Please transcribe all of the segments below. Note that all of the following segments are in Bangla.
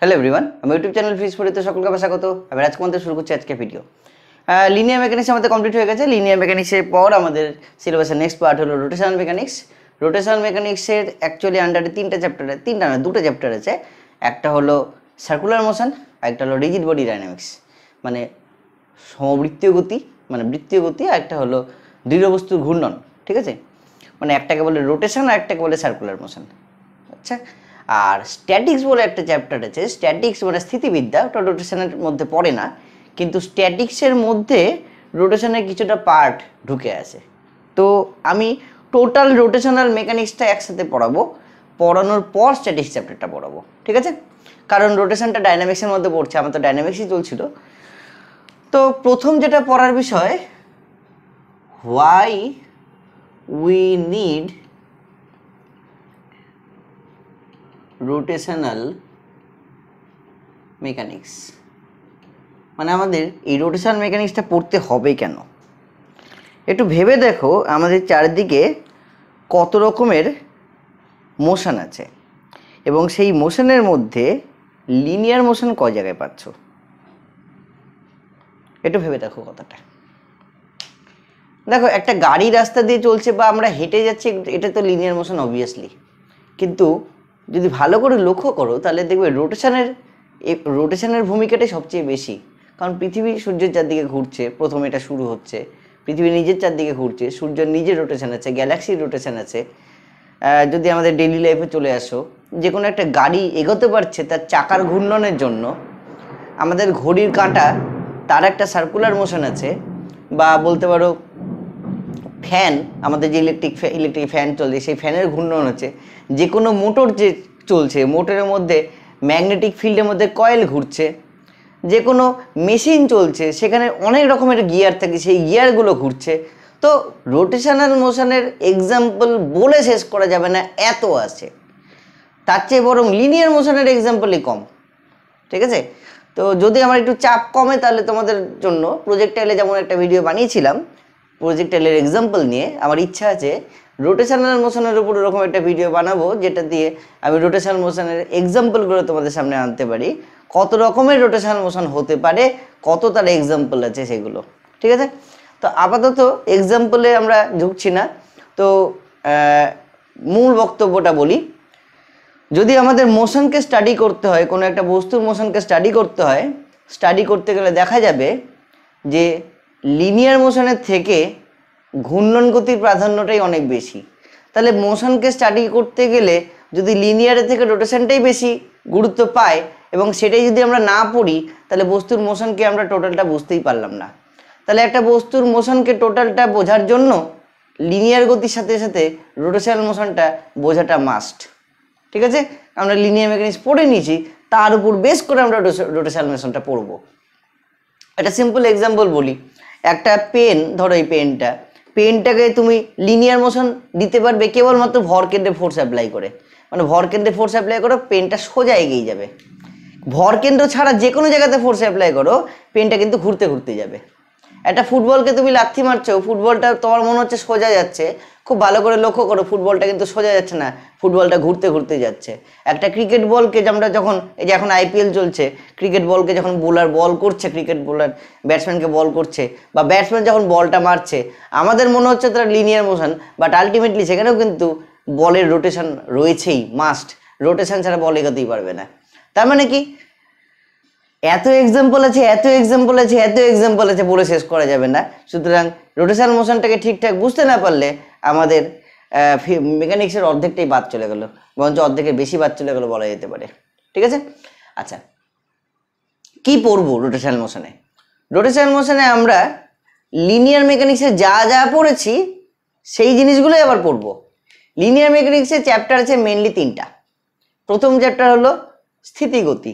হ্যালো এভরিওয়ান আমি ইউটিউব চ্যানেল ফিস ফরিতে সকলকে স্বাগত আমি রাজকুমার শুরু করছি আজকে ভিডিও লিনিয়ার মেকানিক্স আমাদের কমপ্লিট হয়ে গেছে লিনিয়ার মেকানিক্সের পর আমাদের সিলেবাসের নেক্সট পার্ট হলো রোটেশনাল মেকানিক্স রোটেশনাল মেকানিক্সের অ্যাকচুয়ালি আন্ডারে তিনটা চ্যাপ্টার তিনটা না দুটো চ্যাপ্টার আছে একটা হলো সার্কুলার মোশন আর একটা হলো রিজিড বডি ডাইনামিক্স মানে সমবৃত্তীয় গতি মানে বৃত্তীয় গতি আর একটা হলো দৃঢ়বস্তুর ঘূর্ণন ঠিক আছে মানে একটাকে বলে রোটেশন আর একটাকে বলে সার্কুলার মোশন আচ্ছা আর স্ট্যাটিক্স বলে একটা চ্যাপ্টার আছে স্ট্যাটিক্স মানে স্থিতিবিদ্যা ওটা রোটেশনের মধ্যে পড়ে না কিন্তু স্ট্যাটিক্সের মধ্যে রোটেশনের কিছুটা পার্ট ঢুকে আছে তো আমি টোটাল রোটেশনাল মেকানিক্সটা একসাথে পড়াবো পড়ানোর পর স্ট্যাটিক্স চ্যাপ্টারটা পড়াবো ঠিক আছে কারণ রোটেশনটা ডাইনামিক্সের মধ্যে পড়ছে আমার তো ডাইনামিক্সই চলছিল তো প্রথম যেটা পড়ার বিষয় why we need rotational mechanics মানে আমাদের এই রোটেশন মেকানিক্সটা পড়তে হবে কেন একটু ভেবে দেখো আমাদের চারিদিকে কত রকমের মোশন আছে এবং সেই মোশনের মধ্যে লিনিয়ার মোশন ক জায়গায় পাচ্ছ একটু ভেবে দেখো কথাটা দেখো একটা গাড়ি রাস্তা দিয়ে চলছে বা আমরা হেঁটে যাচ্ছি এটা তো লিনিয়ার মোশন অবভিয়াসলি কিন্তু যদি ভালো করে লক্ষ্য করো তাহলে দেখবে রোটেশনের রোটেশনের ভূমিকাটাই সবচেয়ে বেশি কারণ পৃথিবী সূর্যের চারদিকে ঘুরছে প্রথম এটা শুরু হচ্ছে পৃথিবী নিজের চারদিকে ঘুরছে সূর্যের নিজের রোটেশন আছে গ্যালাক্সির রোটেশন আছে যদি আমাদের ডেলি লাইফে চলে আসো যে কোনো একটা গাড়ি এগোতে পারছে তার চাকার ঘূর্ণনের জন্য আমাদের ঘড়ির কাঁটা তার একটা সার্কুলার মোশন আছে বা বলতে পারো ফ্যান আমাদের যে ইলেকট্রিক ইলেকট্রিক ফ্যান চলছে সেই ফ্যানের ঘূর্ণন হচ্ছে যে কোনো মোটর যে চলছে মোটরের মধ্যে ম্যাগনেটিক ফিল্ডের মধ্যে কয়েল ঘুরছে যে কোনো মেশিন চলছে সেখানে অনেক রকমের গিয়ার থাকে সেই গিয়ারগুলো ঘুরছে তো রোটেশনাল মোশনের এক্সাম্পল বলে শেষ করা যাবে না এত আছে তার চেয়ে বরং লিনিয়ার মোশনের এক্সাম্পলই কম ঠিক আছে তো যদি আমার একটু চাপ কমে তাহলে তোমাদের জন্য প্রজেক্টাইলে যেমন একটা ভিডিও বানিয়েছিলাম প্রজেক্টাইলের এক্সাম্পল নিয়ে আমার ইচ্ছা আছে রোটেশনাল মোশনের উপর ওরকম একটা ভিডিও বানাবো যেটা দিয়ে আমি রোটেশনাল মোশনের এক্সাম্পলগুলো তোমাদের সামনে আনতে পারি কত রকমের রোটেশনাল মোশন হতে পারে কত তার এক্সাম্পল আছে সেগুলো ঠিক আছে তো আপাতত এক্সাম্পলে আমরা ঢুকছি না তো মূল বক্তব্যটা বলি যদি আমাদের মোশনকে স্টাডি করতে হয় কোনো একটা বস্তুর মোশনকে স্টাডি করতে হয় স্টাডি করতে গেলে দেখা যাবে যে লিনিয়ার মোশনের থেকে ঘূর্ণন গতির প্রাধান্যটাই অনেক বেশি তাহলে মোশনকে স্টাডি করতে গেলে যদি লিনিয়ারের থেকে রোটেশনটাই বেশি গুরুত্ব পায় এবং সেটাই যদি আমরা না পড়ি তাহলে বস্তুর মোশনকে আমরা টোটালটা বুঝতেই পারলাম না তাহলে একটা বস্তুর মোশনকে টোটালটা বোঝার জন্য লিনিয়ার গতির সাথে সাথে রোটেশনাল মোশনটা বোঝাটা মাস্ট ঠিক আছে আমরা লিনিয়ার মেকানিক্স পড়ে নিয়েছি তার উপর বেশ করে আমরা রোটেশনাল মোশনটা পড়ব একটা সিম্পল এক্সাম্পল বলি একটা পেন ধরো এই পেনটা পেনটাকে তুমি লিনিয়ার মোশন দিতে পারবে কেবলমাত্র ভর কেন্দ্রে ফোর্স অ্যাপ্লাই করে মানে ভর কেন্দ্রে ফোর্স অ্যাপ্লাই করো পেনটা সোজা এগিয়ে যাবে ভর কেন্দ্র ছাড়া যে কোনো জায়গাতে ফোর্স অ্যাপ্লাই করো পেনটা কিন্তু ঘুরতে ঘুরতে যাবে একটা ফুটবলকে তুমি লাথি মারছো ফুটবলটা তোমার মনে হচ্ছে সোজা যাচ্ছে খুব ভালো করে লক্ষ্য করো ফুটবলটা কিন্তু সোজা যাচ্ছে না ফুটবলটা ঘুরতে ঘুরতে যাচ্ছে একটা ক্রিকেট বলকে আমরা যখন এই যে এখন আইপিএল চলছে ক্রিকেট বলকে যখন বোলার বল করছে ক্রিকেট বোলার ব্যাটসম্যানকে বল করছে বা ব্যাটসম্যান যখন বলটা মারছে আমাদের মনে হচ্ছে তারা লিনিয়ার মোশন বাট আলটিমেটলি সেখানেও কিন্তু বলের রোটেশন রয়েছেই মাস্ট রোটেশন ছাড়া বল এগোতেই পারবে না তার মানে কি এত এক্সাম্পল আছে এত এক্সাম্পল আছে এত এক্সাম্পল আছে বলে শেষ করা যাবে না সুতরাং রোটেশনাল মোশনটাকে ঠিকঠাক বুঝতে না পারলে আমাদের মেকানিক্সের অর্ধেকটাই বাদ চলে গেলো বরঞ্চ অর্ধেকের বেশি বাদ চলে গেলো বলা যেতে পারে ঠিক আছে আচ্ছা কি পড়বো রোটেশনাল মোশনে রোটেশনাল মোশনে আমরা লিনিয়ার মেকানিক্সে যা যা পড়েছি সেই জিনিসগুলোই আবার পড়ব লিনিয়ার মেকানিক্সের চ্যাপ্টার আছে মেনলি তিনটা প্রথম চ্যাপ্টার হলো স্থিতিগতি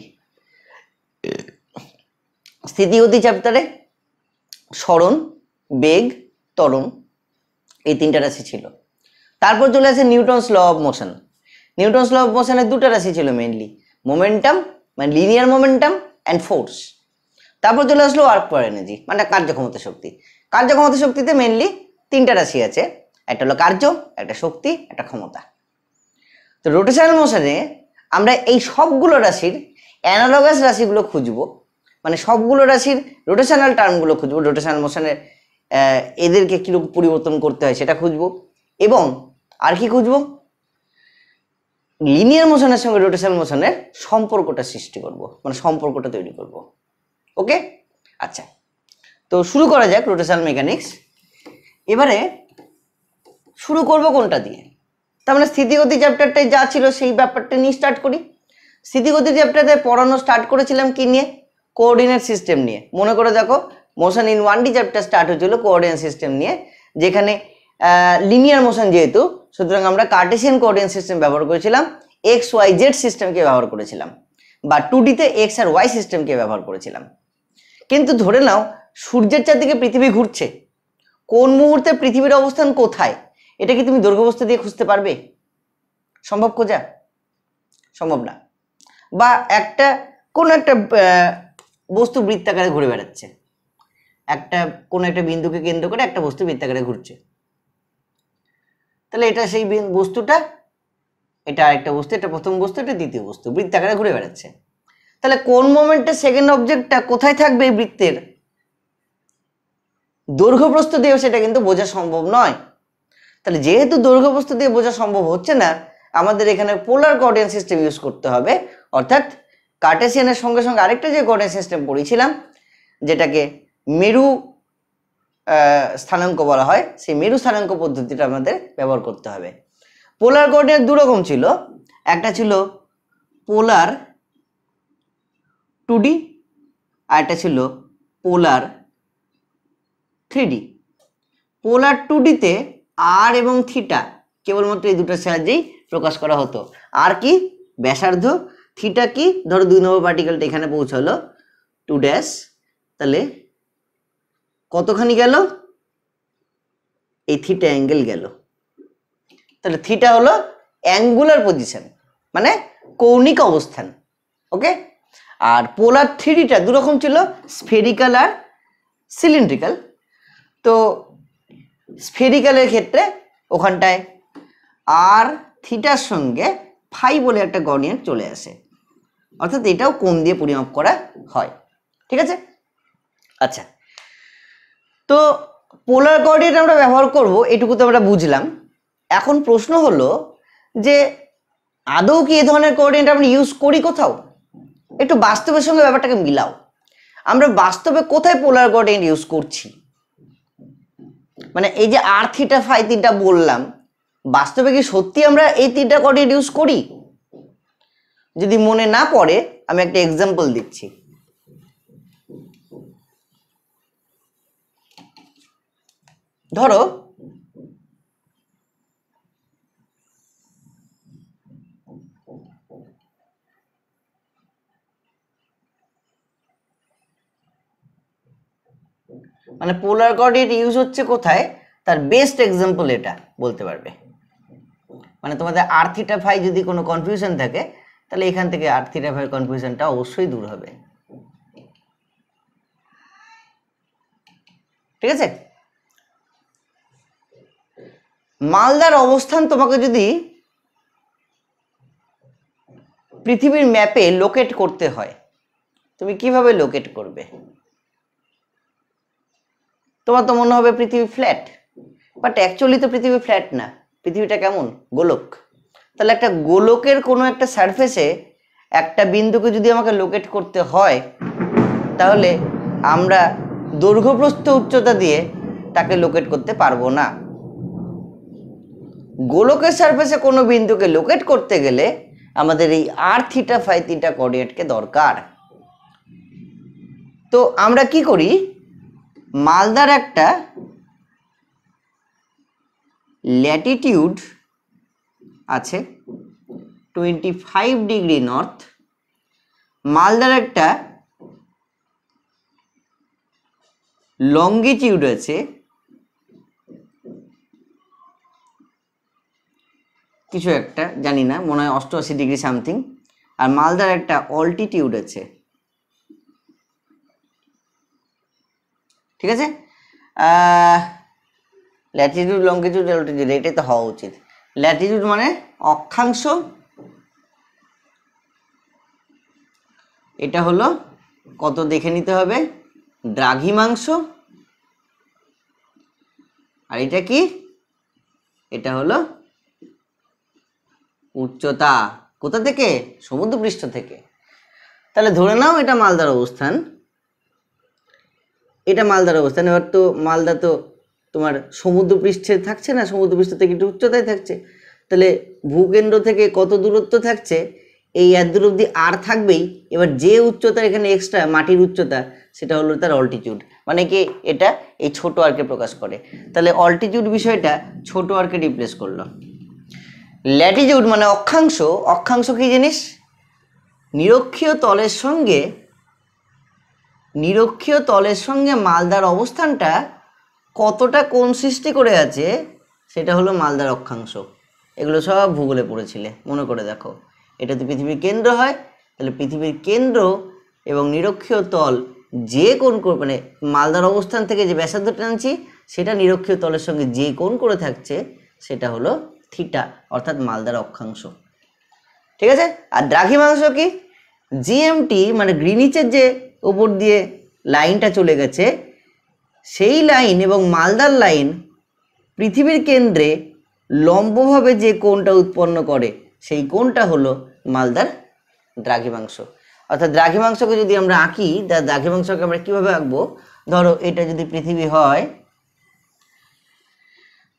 স্থিতিগতি চ্যাপ্টারে স্মরণ বেগ তরুণ এই তিনটা রাশি ছিল তারপর চলে আসে Newton's law of motion Newton's law of মোশনের দুটো রাশি ছিল মেনলি মোমেন্টাম মানে লিনিয়ার মোমেন্টাম অ্যান্ড ফোর্স তারপর চলে আসলো ওয়ার্ক পাওয়ার এনার্জি মানে কার্যক্ষমতা শক্তি কার্যক্ষমতা শক্তিতে মেনলি তিনটা রাশি আছে একটা হলো কার্য একটা শক্তি একটা ক্ষমতা তো রোটেশনাল মোশনে আমরা এই সবগুলো রাশির অ্যানালগাস রাশিগুলো খুঁজবো মানে সবগুলো রাশির রোটেশনাল টার্মগুলো খুঁজবো রোটেশনাল মোশনের এদেরকে কীরকম পরিবর্তন করতে হয় সেটা খুঁজব এবং আর কি খুঁজব লিনিয়ার মোশনের সঙ্গে রোটেশন মোশনের সম্পর্কটা সৃষ্টি করব মানে সম্পর্কটা তৈরি করব ওকে আচ্ছা তো শুরু করা যাক রোটেশন মেকানিক্স এবারে শুরু করব কোনটা দিয়ে তার মানে স্থিতিগতি চ্যাপ্টারটায় যা ছিল সেই ব্যাপারটা নিয়ে স্টার্ট করি স্থিতিগতি চ্যাপ্টারতে পড়ানো স্টার্ট করেছিলাম কি নিয়ে কোঅর্ডিনেট সিস্টেম নিয়ে মনে করে দেখো motion in one D chapter start হয়েছিল কোঅর্ডিনেট সিস্টেম নিয়ে যেখানে লিনিয়ার মোশন যেহেতু সুতরাং আমরা কার্টেসিয়ান কোঅর্ডিনেট সিস্টেম ব্যবহার করেছিলাম এক্স ওয়াই জেড সিস্টেমকে ব্যবহার করেছিলাম বা টু ডিতে এক্স আর ওয়াই সিস্টেমকে ব্যবহার করেছিলাম কিন্তু ধরে নাও সূর্যের চারদিকে পৃথিবী ঘুরছে কোন মুহূর্তে পৃথিবীর অবস্থান কোথায় এটা কি তুমি দুর্গবস্থা দিয়ে খুঁজতে পারবে সম্ভব খোঁজা সম্ভব না বা একটা কোন একটা বস্তু বৃত্তাকারে ঘুরে বেড়াচ্ছে একটা কোনো একটা বিন্দুকে কেন্দ্র করে একটা বস্তু বৃত্তাকারে ঘুরছে তাহলে এটা সেই বস্তুটা এটা আরেকটা বস্তু এটা প্রথম বস্তু এটা দ্বিতীয় বস্তু বৃত্তাকারে ঘুরে বেড়াচ্ছে তাহলে কোন মোমেন্টে সেকেন্ড অবজেক্টটা কোথায় থাকবে এই বৃত্তের দৈর্ঘ্যপ্রস্থ দিয়েও সেটা কিন্তু বোঝা সম্ভব নয় তাহলে যেহেতু দৈর্ঘ্যপ্রস্তু দিয়ে বোঝা সম্ভব হচ্ছে না আমাদের এখানে পোলার কোঅর্ডিনেট সিস্টেম ইউজ করতে হবে অর্থাৎ কার্টেসিয়ানের সঙ্গে সঙ্গে আরেকটা যে কোঅর্ডিনেট সিস্টেম পড়েছিলাম যেটাকে মেরু স্থানাঙ্ক বলা হয় সেই মেরু স্থানাঙ্ক পদ্ধতিটা আমাদের ব্যবহার করতে হবে পোলার কোঅর্ডিনেট দুরকম ছিল একটা ছিল পোলার টু ডি আর একটা ছিল পোলার থ্রি পোলার টু ডিতে আর এবং থিটা কেবলমাত্র এই দুটোর সাহায্যেই প্রকাশ করা হতো আর কি ব্যাসার্ধ থিটা কি ধরো দুই নম্বর পার্টিকেলটা এখানে পৌঁছালো টু ড্যাশ তাহলে কতখানি গেল এই থিটা অ্যাঙ্গেল গেল তাহলে থিটা হলো অ্যাঙ্গুলার পজিশন মানে কৌণিক অবস্থান ওকে আর পোলার থ্রিডিটা দুরকম ছিল স্ফেরিক্যাল আর সিলিন্ড্রিক্যাল তো স্ফেরিক্যালের ক্ষেত্রে ওখানটায় আর থিটার সঙ্গে ফাই বলে একটা গর্ডিয়ান চলে আসে অর্থাৎ এটাও কোন দিয়ে পরিমাপ করা হয় ঠিক আছে আচ্ছা তো পোলার কোঅর্ডিনেট আমরা ব্যবহার করব এটুকু তো আমরা বুঝলাম এখন প্রশ্ন হলো যে আদৌ কি এ ধরনের কোঅর্ডিনেট আমরা ইউজ করি কোথাও একটু বাস্তবের সঙ্গে ব্যাপারটাকে মিলাও আমরা বাস্তবে কোথায় পোলার কোঅর্ডিনেট ইউজ করছি মানে এই যে আর থিটা ফাই থিটা বললাম বাস্তবে কি সত্যি আমরা এই তিনটা কোঅর্ডিনেট ইউজ করি যদি মনে না পড়ে আমি একটা এক্সাম্পল দিচ্ছি ধরো মানে পোলার কোঅর্ডিনেট ইউজ হচ্ছে কোথায় তার বেস্ট এক্সাম্পল এটা বলতে পারবে মানে তোমাদের আর্থিটা ভাই যদি কোনো কনফিউশন থাকে তাহলে এখান থেকে আর্থিটা ভাই কনফিউশনটা অবশ্যই দূর হবে ঠিক আছে মালদার অবস্থান তোমাকে যদি পৃথিবীর ম্যাপে লোকেট করতে হয় তুমি কিভাবে লোকেট করবে তোমার তো মনে হবে পৃথিবী ফ্ল্যাট বাট অ্যাকচুয়ালি তো পৃথিবী ফ্ল্যাট না পৃথিবীটা কেমন গোলক তাহলে একটা গোলকের কোনো একটা সারফেসে একটা বিন্দুকে যদি আমাকে লোকেট করতে হয় তাহলে আমরা দৈর্ঘ্যপ্রস্থ উচ্চতা দিয়ে তাকে লোকেট করতে পারবো না গোলকের সারফেসে কোনো বিন্দুকে লোকেট করতে গেলে আমাদের এই আর থিটা ফাই থিটা কোঅর্ডিনেটকে দরকার তো আমরা কি করি মালদার একটা ল্যাটিটিউড আছে টোয়েন্টি ফাইভ ডিগ্রি নর্থ মালদার একটা লঙ্গিটিউড আছে কিছু একটা জানি না মনে হয় অষ্টআশি ডিগ্রি সামথিং আর মালদার একটা অল্টিটিউড আছে ঠিক আছে ল্যাটিটিউড লঙ্গিটিউড অল্টিটিউড এটাই তো হওয়া উচিত ল্যাটিটিউড মানে অক্ষাংশ এটা হলো কত দেখে নিতে হবে দ্রাঘিমাংশ আর এটা কি এটা হলো উচ্চতা কোথা থেকে সমুদ্রপৃষ্ঠ থেকে তাহলে ধরে নাও এটা মালদার অবস্থান এটা মালদার অবস্থান এবার তো মালদা তো তোমার সমুদ্রপৃষ্ঠে থাকছে না সমুদ্রপৃষ্ঠ থেকে একটু উচ্চতায় থাকছে তাহলে ভূকেন্দ্র থেকে কত দূরত্ব থাকছে এই এত দূর অব্দি আর থাকবেই এবার যে উচ্চতা এখানে এক্সট্রা মাটির উচ্চতা সেটা হলো তার অল্টিচিউড মানে কি এটা এই ছোট আর্কে প্রকাশ করে তাহলে অল্টিচিউড বিষয়টা ছোট আর্কে রিপ্লেস করলো ল্যাটিটিউড মানে অক্ষাংশ অক্ষাংশ কী জিনিস নিরক্ষীয় তলের সঙ্গে নিরক্ষীয় তলের সঙ্গে মালদার অবস্থানটা কতটা কোন সৃষ্টি করে আছে সেটা হলো মালদার অক্ষাংশ এগুলো সব ভূগোলে পড়েছিলে মনে করে দেখো এটা তো পৃথিবীর কেন্দ্র হয় তাহলে পৃথিবীর কেন্দ্র এবং নিরক্ষীয় তল যে কোন মানে মালদার অবস্থান থেকে যে ব্যাসার্ধ টানছি সেটা নিরক্ষীয় তলের সঙ্গে যে কোন করে থাকছে সেটা হলো থিটা অর্থাৎ মালদার অক্ষাংশ ঠিক আছে আর দ্রাঘিমাংশ কি জিএমটি মানে গ্রিনিচের যে উপর দিয়ে লাইনটা চলে গেছে সেই লাইন এবং মালদার লাইন পৃথিবীর কেন্দ্রে লম্বভাবে যে কোনটা উৎপন্ন করে সেই কোনটা হলো মালদার দ্রাঘিমাংশ অর্থাৎ দ্রাঘিমাংশকে যদি আমরা আঁকি তা দ্রাঘিমাংশকে আমরা কীভাবে আঁকবো ধরো এটা যদি পৃথিবী হয়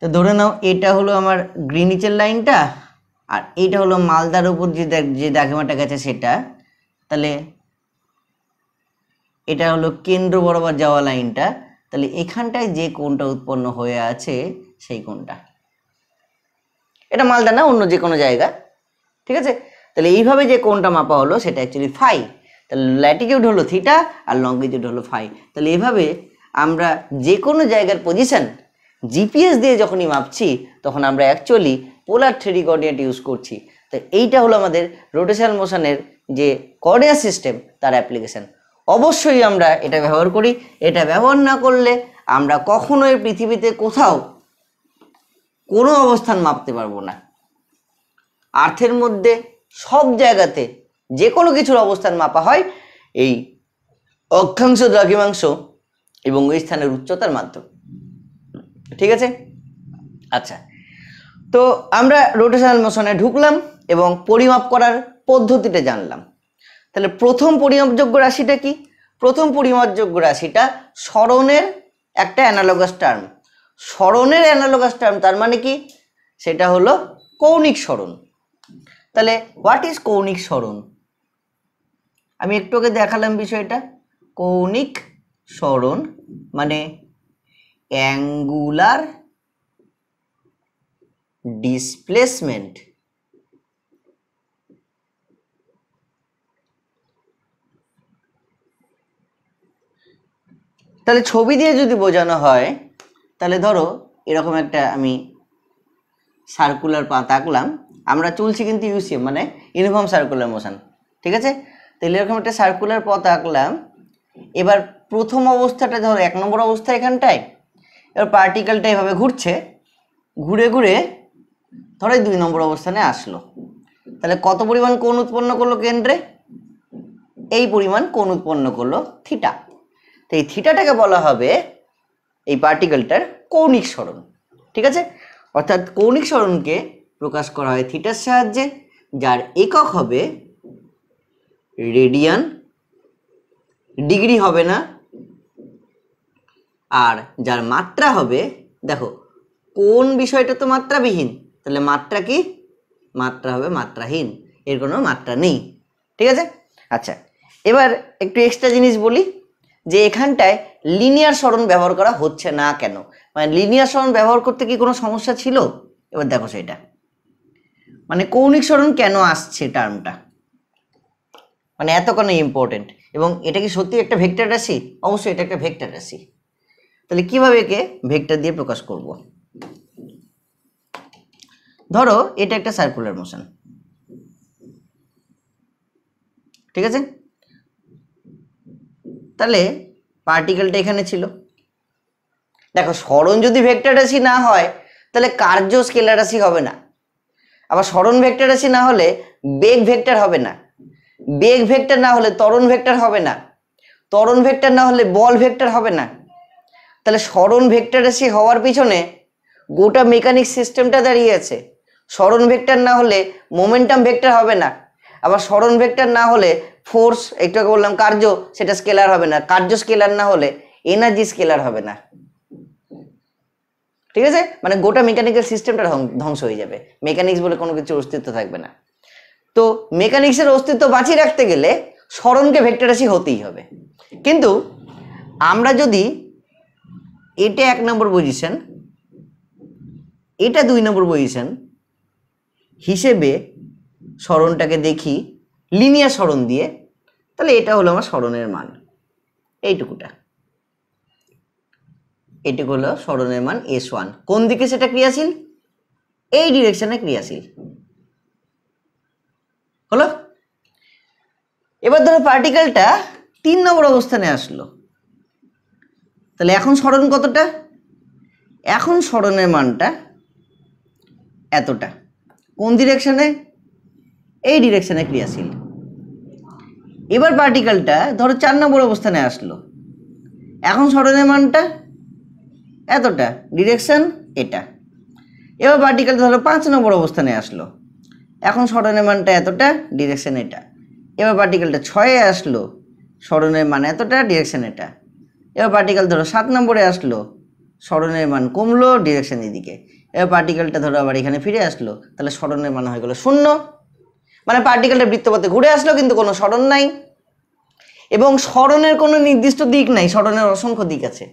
তো ধরে নাও এটা হলো আমার গ্রিনিচের লাইনটা আর এটা হলো মালদার উপর যে যে দাগেমাটা গেছে সেটা তাহলে এটা হলো কেন্দ্র বরাবর যাওয়া লাইনটা তাহলে এখানটায় যে কোনটা উৎপন্ন হয়ে আছে সেই কোনটা এটা মালদা না অন্য যে কোনো জায়গা ঠিক আছে তাহলে এইভাবে যে কোনটা মাপা হলো সেটা অ্যাকচুয়ালি ফাই তাহলে ল্যাটিটিউড হলো থিটা আর লঙ্গিটিউড হলো ফাই তাহলে এভাবে আমরা যে কোনো জায়গার পজিশান জিপিএস দিয়ে যখনই মাপছি তখন আমরা actually polar three coordinate use করছি তো এইটা হলো আমাদের রোটেশন মোশনের যে কোঅর্ডিনেট সিস্টেম তার অ্যাপ্লিকেশান অবশ্যই আমরা এটা ব্যবহার করি এটা ব্যবহার না করলে আমরা কখনোই পৃথিবীতে কোথাও কোনো অবস্থান মাপতে পারবো না আর্থের মধ্যে সব জায়গাতে যে কোনো কিছুর অবস্থান মাপা হয় এই অক্ষাংশ দ্রাঘিমাংশ এবং ওই স্থানের উচ্চতার মাধ্যমে ঠিক আছে আচ্ছা তো আমরা রোটেশনাল মোশনে ঢুকলাম এবং পরিমাপ করার পদ্ধতিটা জানলাম তাহলে প্রথম পরিমাপযোগ্য রাশিটা কি প্রথম পরিমাপযোগ্য রাশিটা স্মরণের একটা অ্যানালগাস টার্ম স্মরণের অ্যানালগাস টার্ম তার মানে কি সেটা হলো কৌণিক স্মরণ তাহলে হোয়াট ইজ কৌণিক স্মরণ আমি একটু আগে দেখালাম বিষয়টা কৌণিক স্মরণ মানে অ্যাঙ্গুলার ডিসপ্লেসমেন্ট তাহলে ছবি দিয়ে যদি বোঝানো হয় তাহলে ধরো এরকম একটা আমি সার্কুলার পাত আঁকলাম আমরা চলছি কিন্তু ইউসিএম মানে ইউনিফর্ম সার্কুলার মোশন ঠিক আছে তাহলে এরকম একটা সার্কুলার পথ আঁকলাম এবার প্রথম অবস্থাটা ধরো এক নম্বর অবস্থা এখানটায় এবার পার্টিকেলটা এভাবে ঘুরছে ঘুরে ঘুরে ধরে দুই নম্বর অবস্থানে আসলো তাহলে কত পরিমাণ কোন উৎপন্ন করলো কেন্দ্রে এই পরিমাণ কোন উৎপন্ন করলো থিটা তো এই থিটাটাকে বলা হবে এই পার্টিকেলটার কৌণিক সরণ ঠিক আছে অর্থাৎ কৌণিক সরণকে প্রকাশ করা হয় থিটার সাহায্যে যার একক হবে রেডিয়ান ডিগ্রি হবে না আর যার মাত্রা হবে দেখো কোন বিষয়টা তো মাত্রাবিহীন তাহলে মাত্রা কি মাত্রা হবে মাত্রাহীন এর কোনো মাত্রা নেই ঠিক আছে আচ্ছা এবার একটু এক্সট্রা জিনিস বলি যে এখানটায় লিনিয়ার স্মরণ ব্যবহার করা হচ্ছে না কেন মানে লিনিয়ার স্মরণ ব্যবহার করতে কি কোনো সমস্যা ছিল এবার দেখো সেটা মানে কৌণিক স্মরণ কেন আসছে টার্মটা মানে এতক্ষণে ইম্পর্টেন্ট এবং এটা কি সত্যি একটা ভেক্টর রাশি অবশ্যই এটা একটা ভেক্টর রাশি তাহলে কিভাবে একে ভেক্টর দিয়ে প্রকাশ করব ধরো এটা একটা সার্কুলার মোশন ঠিক আছে তাহলে পার্টিকেলটা এখানে ছিল দেখো স্মরণ যদি ভেক্টর রাশি না হয় তাহলে কার্য স্কেলার রাশি হবে না আবার স্মরণ ভেক্টর রাশি না হলে বেগ ভেক্টর হবে না বেগ ভেক্টর না হলে তরণ ভেক্টর হবে না তরণ ভেক্টর না হলে বল ভেক্টর হবে না তাহলে স্মরণ ভেক্টর রাশি হওয়ার পিছনে গোটা মেকানিক সিস্টেমটা দাঁড়িয়ে আছে স্মরণ ভেক্টর না হলে মোমেন্টাম ভেক্টর হবে না আবার স্মরণ ভেক্টর না হলে ফোর্স একটু বললাম কার্য সেটা স্কেলার হবে না কার্য স্কেলার না হলে এনার্জি স্কেলার হবে না ঠিক আছে মানে গোটা মেকানিক্যাল সিস্টেমটা ধ্বংস হয়ে যাবে মেকানিক্স বলে কোনো কিছুর অস্তিত্ব থাকবে না তো মেকানিক্সের অস্তিত্ব বাঁচিয়ে রাখতে গেলে স্মরণকে ভেক্টরাশি হতেই হবে কিন্তু আমরা যদি এটা এক নম্বর পজিশন এটা দুই নম্বর পজিশন হিসেবে স্মরণটাকে দেখি লিনিয়ার স্মরণ দিয়ে তাহলে এটা হলো আমার স্মরণের মান এইটুকুটা এটুকু হলো স্মরণের মান এস ওয়ান কোন দিকে সেটা ক্রিয়াশীল এই ডিরেকশনে ক্রিয়াশীল হলো এবার ধরো পার্টিকেলটা তিন নম্বর অবস্থানে আসলো তাহলে এখন স্মরণ কতটা এখন স্মরণের মানটা এতটা কোন ডিরেকশানে এই ডিরেকশানে ক্রিয়াশীল এবার পার্টিকেলটা ধরো চার নম্বর অবস্থানে আসলো এখন স্মরণের মানটা এতটা ডিরেকশান এটা এবার পার্টিকেলটা ধরো পাঁচ নম্বর অবস্থানে আসলো এখন স্মরণের মানটা এতটা ডিরেকশান এটা এবার পার্টিকেলটা ছয়ে আসলো স্মরণের মান এতটা ডিরেকশান এটা এবার পার্টিকেল ধরো সাত নম্বরে আসলো স্মরণের মান কমলো ডিরেকশন এদিকে এবার পার্টিকেলটা ধরো আবার এখানে ফিরে আসলো তাহলে স্মরণের মান হয়ে গেলো শূন্য মানে পার্টিকেলটা বৃত্তপথে ঘুরে আসলো কিন্তু কোনো স্মরণ নাই এবং স্মরণের কোনো নির্দিষ্ট দিক নাই স্মরণের অসংখ্য দিক আছে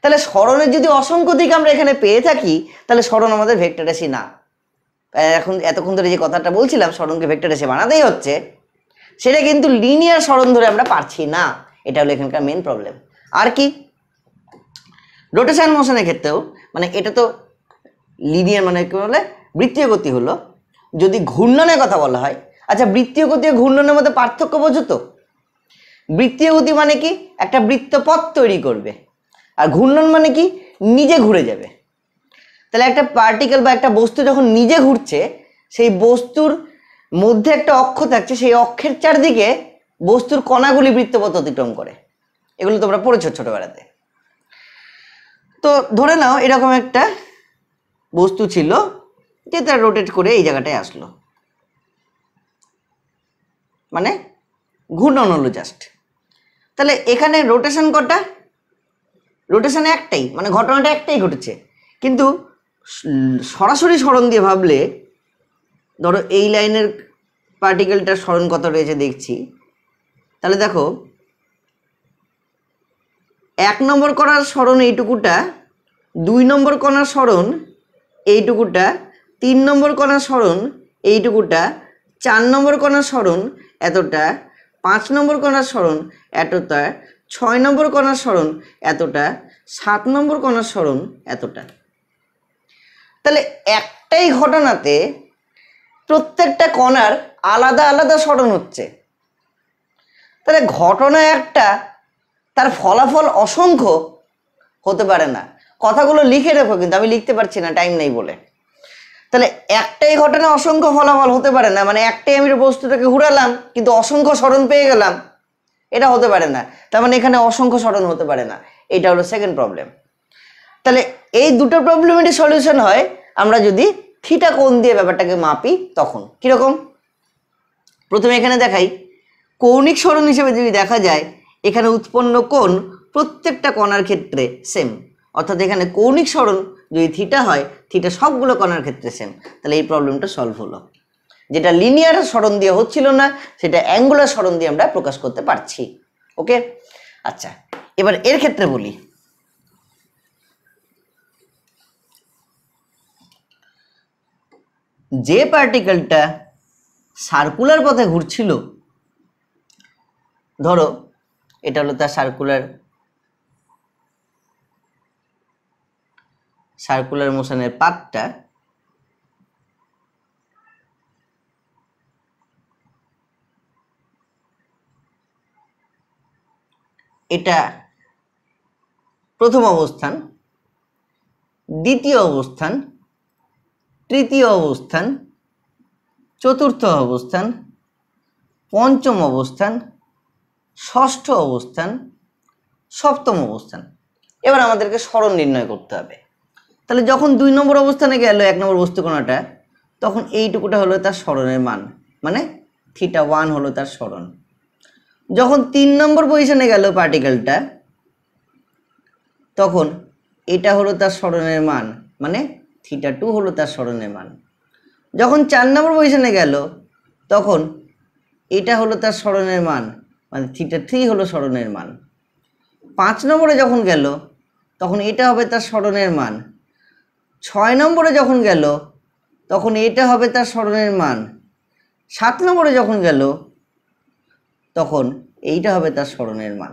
তাহলে স্মরণের যদি অসংখ্য দিক আমরা এখানে পেয়ে থাকি তাহলে স্মরণ আমাদের ভেক্টর রাশি না এখন এতক্ষণ ধরে যে কথাটা বলছিলাম স্মরণকে ভেক্টর এসে বানাতেই হচ্ছে সেটা কিন্তু লিনিয়ার স্মরণ ধরে আমরা পারছি না এটা হলো এখানকার মেন প্রবলেম আর কি রোটেশন মোশনের ক্ষেত্রেও মানে এটা তো লিনিয়ার মানে কী বলে বৃত্তীয় গতি হলো যদি ঘূর্ণনের কথা বলা হয় আচ্ছা বৃত্তীয় গতি ঘূর্ণনের মধ্যে পার্থক্য বোঝো তো বৃত্তীয় গতি মানে কি একটা বৃত্তপথ তৈরি করবে আর ঘূর্ণন মানে কি নিজে ঘুরে যাবে তাহলে একটা পার্টিকেল বা একটা বস্তু যখন নিজে ঘুরছে সেই বস্তুর মধ্যে একটা অক্ষ থাকছে সেই অক্ষের চারদিকে বস্তুর কণাগুলি বৃত্তপথ অতিক্রম করে এগুলো তোমরা পড়েছো ছোটবেলাতে তো ধরে নাও এরকম একটা বস্তু ছিল যে তারা রোটেট করে এই জায়গাটায় আসলো মানে ঘূর্ণন হলো জাস্ট তাহলে এখানে রোটেশন কটা রোটেশন একটাই মানে ঘটনাটা একটাই ঘটেছে কিন্তু সরাসরি স্মরণ দিয়ে ভাবলে ধরো এই লাইনের পার্টিকেলটা স্মরণ কত রয়েছে দেখছি তাহলে দেখো এক নম্বর করার স্মরণ এইটুকুটা দুই নম্বর কণার স্মরণ এইটুকুটা তিন নম্বর কণার স্মরণ এইটুকুটা চার নম্বর কণার স্মরণ এতটা পাঁচ নম্বর কণার স্মরণ এতটা ছয় নম্বর কণার স্মরণ এতটা সাত নম্বর কণার স্মরণ এতটা তাহলে একটাই ঘটনাতে প্রত্যেকটা কণার আলাদা আলাদা স্মরণ হচ্ছে তাহলে ঘটনা একটা তার ফলাফল অসংখ্য হতে পারে না কথাগুলো লিখে রেখো কিন্তু আমি লিখতে পারছি না টাইম নেই বলে তাহলে একটাই ঘটনা অসংখ্য ফলাফল হতে পারে না মানে একটাই আমি বস্তুটাকে ঘুরালাম কিন্তু অসংখ্য স্মরণ পেয়ে গেলাম এটা হতে পারে না তার মানে এখানে অসংখ্য স্মরণ হতে পারে না এটা হলো সেকেন্ড প্রবলেম তাহলে এই দুটো প্রবলেমেরই সলিউশন হয় আমরা যদি থিটা কোন দিয়ে ব্যাপারটাকে মাপি তখন কীরকম প্রথমে এখানে দেখাই কৌণিক সরণ হিসেবে যদি দেখা যায় এখানে উৎপন্ন কোণ প্রত্যেকটা কণার ক্ষেত্রে সেম অর্থাৎ এখানে কৌণিক সরণ যদি থিটা হয় থিটা সবগুলো কণার ক্ষেত্রে সেম তাহলে এই প্রবলেমটা সলভ হলো যেটা লিনিয়ার সরণ দিয়ে হচ্ছিল না সেটা অ্যাঙ্গুলার সরণ দিয়ে আমরা প্রকাশ করতে পারছি ওকে আচ্ছা এবার এর ক্ষেত্রে বলি যে পার্টিকেলটা সার্কুলার পথে ঘুরছিল ধরো এটা হলো তার সার্কুলার সার্কুলার মোশনের পাতটা এটা প্রথম অবস্থান দ্বিতীয় অবস্থান তৃতীয় অবস্থান চতুর্থ অবস্থান পঞ্চম অবস্থান ষষ্ঠ অবস্থান সপ্তম অবস্থান এবার আমাদেরকে স্মরণ নির্ণয় করতে হবে তাহলে যখন দুই নম্বর অবস্থানে গেল এক নম্বর বস্তু কোনোটা তখন এইটুকুটা হলো তার স্মরণের মান মানে থিটা ওয়ান হলো তার স্মরণ যখন তিন নম্বর পজিশনে গেল পার্টিকেলটা তখন এটা হলো তার স্মরণের মান মানে থিটা টু হলো তার স্মরণের মান যখন চার নম্বর পজিশনে গেল তখন এটা হলো তার স্মরণের মান মানে থিটা থ্রি হলো স্মরণের মান পাঁচ নম্বরে যখন গেল তখন এটা হবে তার স্মরণের মান ছয় নম্বরে যখন গেল তখন এটা হবে তার স্মরণের মান সাত নম্বরে যখন গেল তখন এইটা হবে তার স্মরণের মান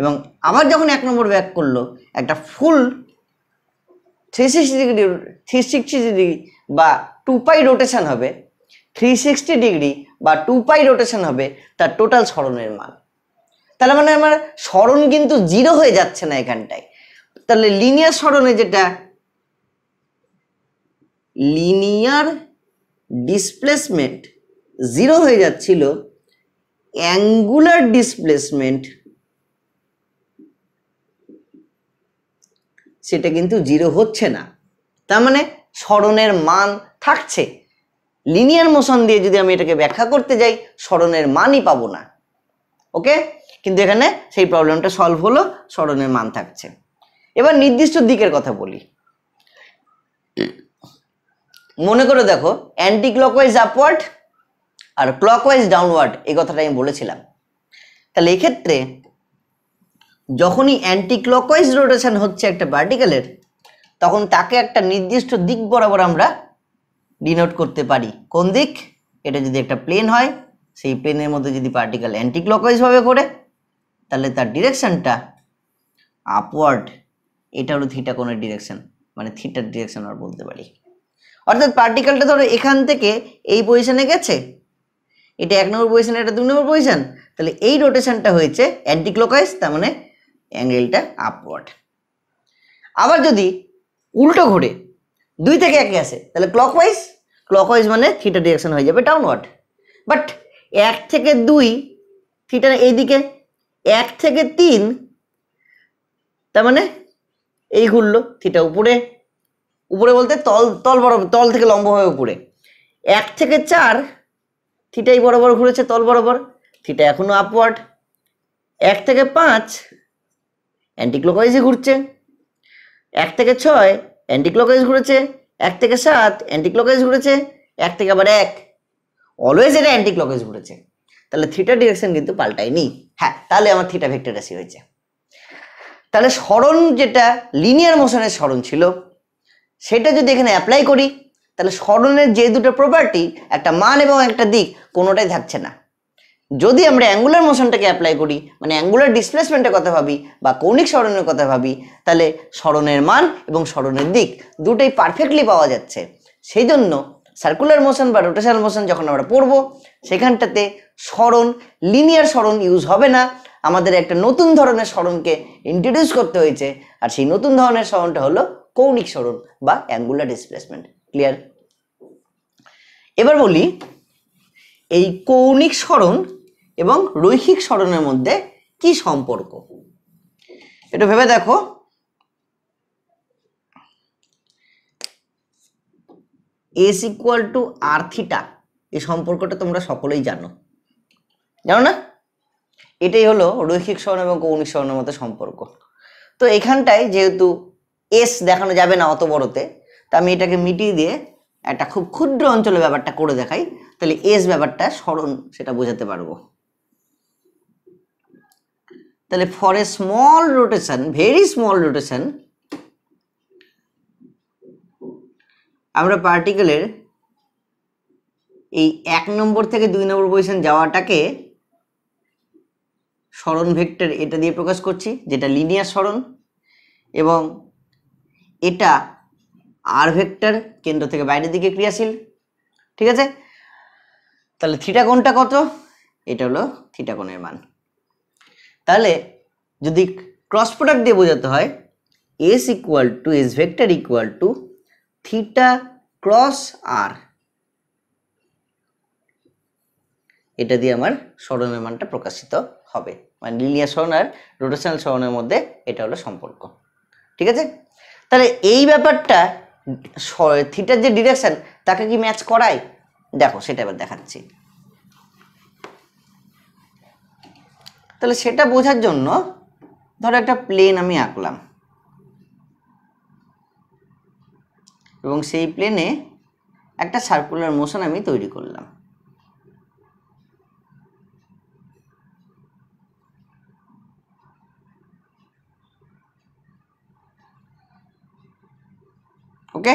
এবং আবার যখন এক নম্বর ব্যাক করলো একটা full three sixty degree three sixty degree বা টু পাই রোটেশান হবে থ্রি সিক্সটি ডিগ্রি বা টু পাই রোটেশন হবে তার টোটাল সরণের মান তাহলে মানে আমার সরণ কিন্তু জিরো হয়ে যাচ্ছে না এখানটায় তাহলে লিনিয়ার সরণে যেটা লিনিয়ার ডিসপ্লেসমেন্ট জিরো হয়ে যাচ্ছিল অ্যাঙ্গুলার ডিসপ্লেসমেন্ট সেটা কিন্তু জিরো হচ্ছে না তার মানে সরণের মান থাকছে লিনিয়ার মোশন দিয়ে যদি আমি এটাকে ব্যাখ্যা করতে যাই স্মরণের মানই পাবো না ওকে কিন্তু এখানে সেই প্রবলেমটা সলভ হলো স্মরণের মান থাকছে এবার নির্দিষ্ট দিকের কথা বলি মনে করে দেখো অ্যান্টি ক্লকওয়াইজ আপওয়ার্ড আর ক্লকওয়াইজ ডাউনওয়ার্ড এই কথাটা আমি বলেছিলাম তাহলে এক্ষেত্রে যখনই অ্যান্টি ক্লকওয়াইজ রোটেশন হচ্ছে একটা পার্টিকেলের তখন তাকে একটা নির্দিষ্ট দিক বরাবর আমরা ডিনোট করতে পারি কোন দিক এটা যদি একটা প্লেন হয় সেই প্লেনের মধ্যে যদি পার্টিকেল অ্যান্টি ক্লকওয়াইজভাবে ঘোরে তাহলে তার ডিরেকশানটা আপওয়ার্ড এটা হলো থিটা কোণের ডিরেকশান মানে থিটার ডিরেকশান আর বলতে পারি অর্থাৎ পার্টিকেলটা ধরো এখান থেকে এই পজিশানে গেছে এটা এক নম্বর পজিশান এটা দুই নম্বর পজিশান তাহলে এই রোটেশনটা হয়েছে অ্যান্টি ক্লকওয়াইজ তার মানে অ্যাঙ্গেলটা আপওয়ার্ড আবার যদি উল্টো ঘোরে দুই থেকে একে আসে তাহলে ক্লকওয়াইজ ক্লকওয়াইজ মানে থিটা ডিরেকশন হয়ে যাবে ডাউনওয়ার্ড বাট এক থেকে দুই থিটা এইদিকে এক থেকে তিন তার মানে এই ঘুরলো থিটা উপরে উপরে বলতে তল তল বরাবর তল থেকে লম্ব হয়ে উপরে এক থেকে চার থিটাই বরাবর ঘুরেছে তল বরাবর থিটা এখনও আপওয়ার্ড এক থেকে পাঁচ অ্যান্টিক্লোকাইজে ঘুরছে এক থেকে ছয় ক্লকওয়াইজ ঘুরেছে এক থেকে সাত ক্লকওয়াইজ ঘুরেছে এক থেকে আবার এক অলওয়েজ এটা ক্লকওয়াইজ ঘুরেছে তাহলে থিটা ডিরেকশন কিন্তু পাল্টায়নি হ্যাঁ তাহলে আমার থিটা ভেক্টর রাশি হয়েছে তাহলে স্মরণ যেটা লিনিয়ার মোশনের স্মরণ ছিল সেটা যদি এখানে অ্যাপ্লাই করি তাহলে স্মরণের যে দুটো প্রপার্টি একটা মান এবং একটা দিক কোনোটাই থাকছে না যদি আমরা অ্যাঙ্গুলার মোশনটাকে অ্যাপ্লাই করি মানে অ্যাঙ্গুলার ডিসপ্লেসমেন্টের কথা ভাবি বা কৌণিক সরণের কথা ভাবি তাহলে সরণের মান এবং সরণের দিক দুটোই পারফেক্টলি পাওয়া যাচ্ছে সেই জন্য সার্কুলার মোশন বা রোটেশনাল মোশন যখন আমরা পড়বো সেখানটাতে সরণ লিনিয়ার সরণ ইউজ হবে না আমাদের একটা নতুন ধরনের সরণকে ইন্ট্রোডিউস করতে হয়েছে আর সেই নতুন ধরনের সরণটা হলো কৌণিক সরণ বা অ্যাঙ্গুলার ডিসপ্লেসমেন্ট ক্লিয়ার এবার বলি এই কৌণিক সরণ এবং রৈখিক স্মরণের মধ্যে কি সম্পর্ক এটা ভেবে দেখো এস ইকুয়াল টু আর্থিটা এই সম্পর্কটা তোমরা সকলেই জানো জানো না এটাই হলো রৈখিক স্মরণ এবং কৌণিক স্মরণের মধ্যে সম্পর্ক তো এখানটায় যেহেতু এস দেখানো যাবে না অত বড়তে তা আমি এটাকে মিটিয়ে দিয়ে একটা খুব ক্ষুদ্র অঞ্চলে ব্যাপারটা করে দেখাই তাহলে এস ব্যাপারটা স্মরণ সেটা বোঝাতে পারবো তাহলে for a small rotation very small rotation আমরা পার্টিকেলের এই এক নম্বর থেকে দুই নম্বর পজিশন যাওয়াটাকে স্মরণ ভেক্টর এটা দিয়ে প্রকাশ করছি যেটা লিনিয়ার স্মরণ এবং এটা আর ভেক্টর কেন্দ্র থেকে বাইরের দিকে ক্রিয়াশীল ঠিক আছে তাহলে থিটা কত এটা হলো থিটা মান তাহলে যদি ক্রস প্রোডাক্ট দিয়ে বোঝাতে হয় S equal to S vector equal to theta cross r এটা দিয়ে আমার স্মরণের মানটা প্রকাশিত হবে মানে লিনিয়ার স্মরণ আর রোটেশনাল স্মরণের মধ্যে এটা হলো সম্পর্ক ঠিক আছে তাহলে এই ব্যাপারটা থিটার যে ডিরেকশান তাকে কি ম্যাচ করায় দেখো সেটা এবার দেখাচ্ছি তাহলে সেটা বোঝার জন্য ধরো একটা প্লেন আমি আঁকলাম এবং সেই প্লেনে একটা সার্কুলার মোশন আমি তৈরি করলাম ওকে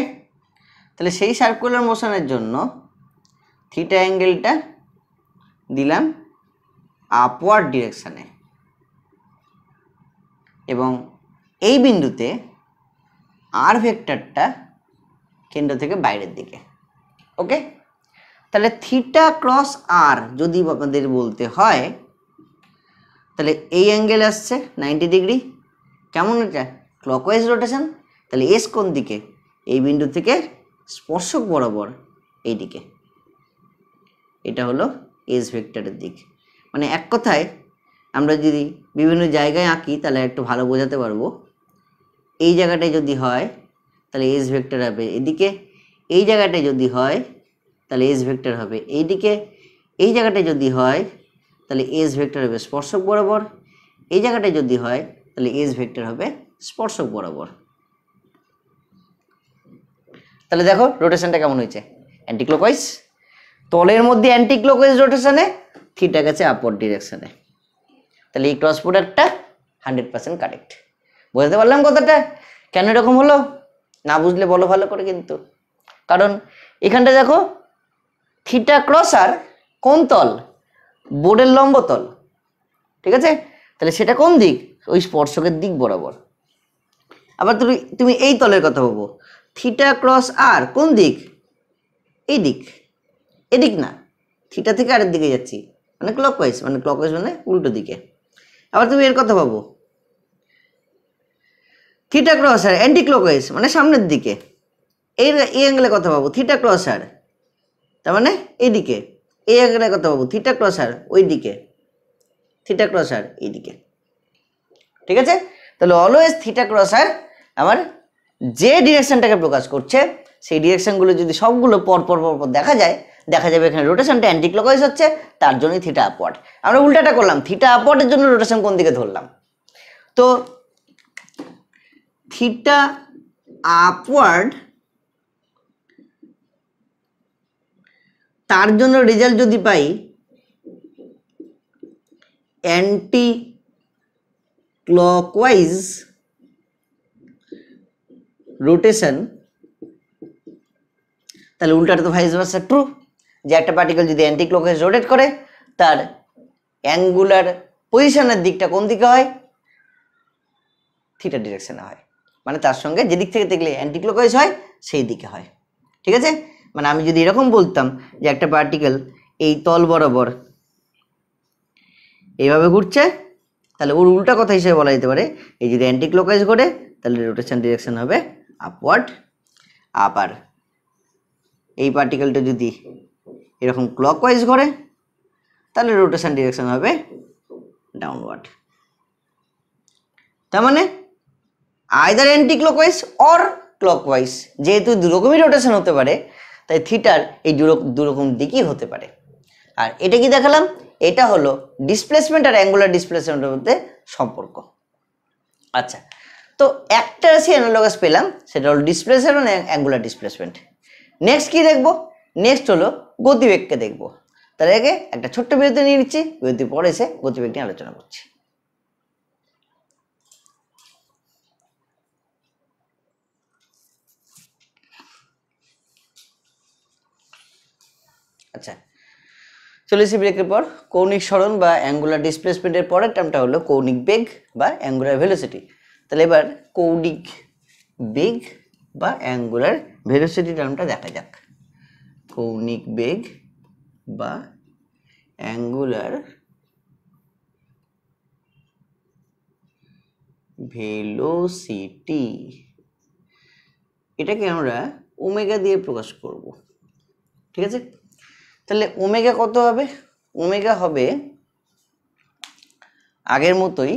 তাহলে সেই সার্কুলার মোশনের জন্য থিটা অ্যাঙ্গেলটা দিলাম আপওয়ার্ড ডিরেকশানে এবং এই বিন্দুতে আর ভেক্টরটা কেন্দ্র থেকে বাইরের দিকে ওকে তাহলে থিটা ক্রস আর যদি আপনাদের বলতে হয় তাহলে এই অ্যাঙ্গেল আসছে নাইনটি ডিগ্রি কেমন এটা ক্লকওয়াইজ রোটেশন তাহলে এস কোন দিকে এই বিন্দু থেকে স্পর্শক বরাবর এই দিকে এটা হলো এস ভেক্টরের দিক মানে এক কথায় আমরা যদি বিভিন্ন জায়গায় আঁকি তাহলে একটু ভালো বোঝাতে পারবো এই জায়গাটায় যদি হয় তাহলে এস ভেক্টর হবে এদিকে এই জায়গাটায় যদি হয় তাহলে এস ভেক্টর হবে এইদিকে এই জায়গাটায় যদি হয় তাহলে এস ভেক্টর হবে স্পর্শক বরাবর এই জায়গাটায় যদি হয় তাহলে এস ভেক্টর হবে স্পর্শক বরাবর তাহলে দেখো রোটেশনটা কেমন হয়েছে অ্যান্টিক্লোকোয়াইজ তলের মধ্যে অ্যান্টিক্লোকোয়াইজ রোটেশনে থিটা গেছে আপওয়ার্ড ডিরেকশানে তাহলে এই ক্রস প্রোডাক্টটা হান্ড্রেড পার্সেন্ট কারেক্ট বুঝতে পারলাম কথাটা কেন এরকম হলো না বুঝলে বলো ভালো করে কিন্তু কারণ এখানটা দেখো থিটা ক্রস আর কোন তল বোর্ডের লম্ব তল ঠিক আছে তাহলে সেটা কোন দিক ওই স্পর্শকের দিক বরাবর আবার তুমি তুমি এই তলের কথা বলবো থিটা ক্রস আর কোন দিক এই দিক এদিক না থিটা থেকে আরেক দিকে যাচ্ছি মানে ক্লকওয়াইজ মানে ক্লকওয়াইজ মানে উল্টো দিকে আবার তুমি এর কথা ভাবো theta cross r anti clockwise মানে সামনের দিকে এই এই অ্যাঙ্গেলের কথা ভাবো থিটা ক্রস আর তার মানে এইদিকে এই অ্যাঙ্গেলের কথা ভাবো থিটা ক্রস আর ওই দিকে থিটা ক্রস আর এই দিকে ঠিক আছে তাহলে অলওয়েজ থিটা ক্রস আর আমার যে ডিরেকশনটাকে প্রকাশ করছে সেই ডিরেকশনগুলো যদি সবগুলো পরপর পর দেখা যায় দেখা যাবে এখানে রোটেশনটা অ্যান্টিক্লকওয়াইজ হচ্ছে তার জন্যই থিটা আপওয়ার্ড আমরা উল্টাটা করলাম থিটা আপওয়ার্ডের জন্য রোটেশন কোন দিকে ধরলাম তো থিটা আপওয়ার্ড তার জন্য রেজাল্ট যদি পাই অ্যান্টি ক্লকওয়াইজ রোটেশন তাহলে উল্টাটা তো ভাইস ভার্সা ট্রু যে একটা পার্টিকেল যদি অ্যান্টি ক্লকওয়াইজ রোটেট করে তার অ্যাঙ্গুলার পজিশনের দিকটা কোন দিকে হয় থিটার ডিরেকশানে হয় মানে তার সঙ্গে যেদিক থেকে দেখলে অ্যান্টি ক্লকওয়াইজ হয় সেই দিকে হয় ঠিক আছে মানে আমি যদি এরকম বলতাম যে একটা পার্টিকেল এই তল বরাবর এইভাবে ঘুরছে তাহলে ওর উল্টা কথা হিসেবে বলা যেতে পারে এই যদি অ্যান্টি ক্লকওয়াইজ ঘোরে তাহলে রোটেশন ডিরেকশন হবে আপওয়ার্ড আপার এই পার্টিকেলটা যদি এরকম ক্লকওয়াইজ ঘরে তাহলে রোটেশন ডিরেকশন হবে ডাউনওয়ার্ড তার মানে either anti clockwise or clockwise যেহেতু দুরকমই রোটেশান হতে পারে তাই থিটার এই দুরকম দিকই হতে পারে আর এটা কি দেখালাম এটা হলো ডিসপ্লেসমেন্ট আর অ্যাঙ্গুলার ডিসপ্লেসমেন্টের মধ্যে সম্পর্ক আচ্ছা তো একটা সে অ্যানালগাস পেলাম সেটা হলো ডিসপ্লেসমেন্ট অ্যাঙ্গুলার ডিসপ্লেসমেন্ট নেক্সট কি দেখব নেক্সট হলো গতিবেগকে দেখব তার আগে একটা ছোট্ট বিরতি নিয়ে নিচ্ছি বিরতির পরে এসে গতিবেগ নিয়ে আলোচনা করছি আচ্ছা চলেছি ব্রেকের পর কৌণিক সরণ বা অ্যাঙ্গুলার ডিসপ্লেসমেন্টের পরের টার্মটা হলো কৌণিক বেগ বা অ্যাঙ্গুলার ভেলোসিটি তাহলে এবার কৌণিক বেগ বা অ্যাঙ্গুলার ভেলোসিটি টার্মটা দেখা যাক কৌণিক বেগ বা অ্যাঙ্গুলার ভেলোসিটি এটাকে আমরা ওমেগা দিয়ে প্রকাশ করব ঠিক আছে তাহলে ওমেগা কত হবে ওমেগা হবে আগের মতোই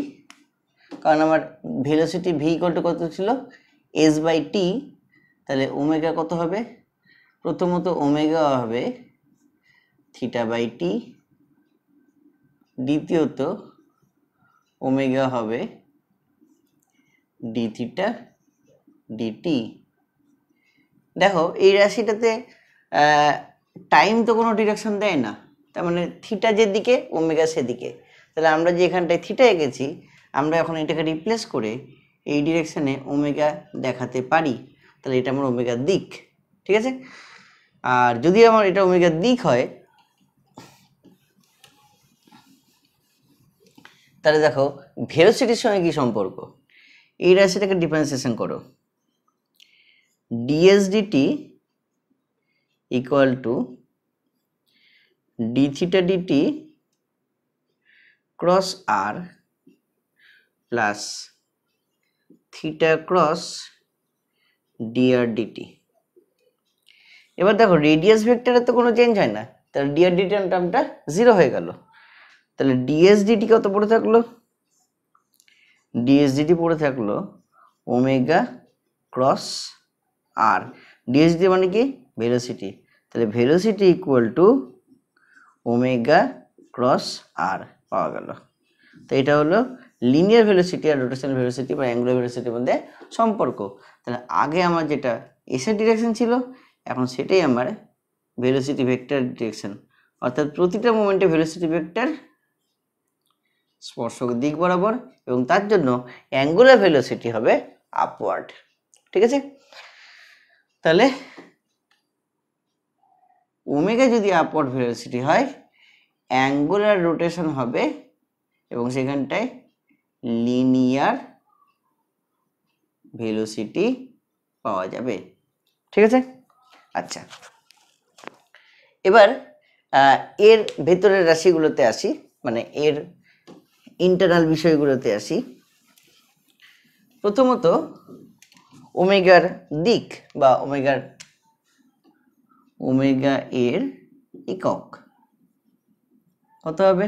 কারণ আমার ভেলোসিটি ভি কত ছিল এস বাই টি তাহলে ওমেগা কত হবে প্রথমত ওমেগা হবে থিটা বাই টি দ্বিতীয়ত ওমেগা হবে ডি থিটা ডিটি দেখো এই রাশিটাতে টাইম তো কোনো ডিরেকশন দেয় না তার মানে থিটা যেদিকে ওমেগা সেদিকে তাহলে আমরা যে এখানটায় থিটা এঁকেছি আমরা এখন এটাকে রিপ্লেস করে এই ডিরেকশানে ওমেগা দেখাতে পারি তাহলে এটা আমার ওমেগার দিক ঠিক আছে আর যদি আমার এটা ওমেগার দিক হয় তাহলে দেখো ভেরোসিটির সঙ্গে কি সম্পর্ক এই রাশিটাকে ডিফারেন্সিয়েশন করো d s d t equal to d theta d t cross r plus theta cross d r d t এবার দেখো রেডিয়াস ভেক্টরের তো কোনো চেঞ্জ হয় না তাহলে ডিআরডি টার্মটা জিরো হয়ে গেল তাহলে ডিএসডিটি কত পড়ে থাকলো ডিএসডিটি পড়ে থাকলো ওমেগা ক্রস আর ডিএসডি মানে কি ভেলোসিটি তাহলে velocity equal to omega cross r পাওয়া গেল তো এটা হলো লিনিয়ার ভেলোসিটি আর রোটেশনাল ভেলোসিটি বা অ্যাঙ্গুলার ভেলোসিটির মধ্যে সম্পর্ক তাহলে আগে আমার যেটা এসে ডিরেকশন ছিল এখন সেটাই আমার ভেলোসিটি ভেক্টর ডিরেকশন অর্থাৎ প্রতিটা মোমেন্টে ভেলোসিটি ভেক্টর স্পর্শক দিক বরাবর এবং তার জন্য অ্যাঙ্গুলার ভেলোসিটি হবে আপওয়ার্ড ঠিক আছে তাহলে ওমেগা যদি আপওয়ার্ড ভেলোসিটি হয় অ্যাঙ্গুলার রোটেশন হবে এবং সেখানটায় লিনিয়ার ভেলোসিটি পাওয়া যাবে ঠিক আছে আচ্ছা এবার এর ভেতরের রাশিগুলোতে আসি মানে এর ইন্টারনাল বিষয়গুলোতে আসি প্রথমত ওমেগার দিক বা ওমেগার ওমেগা এর একক কত হবে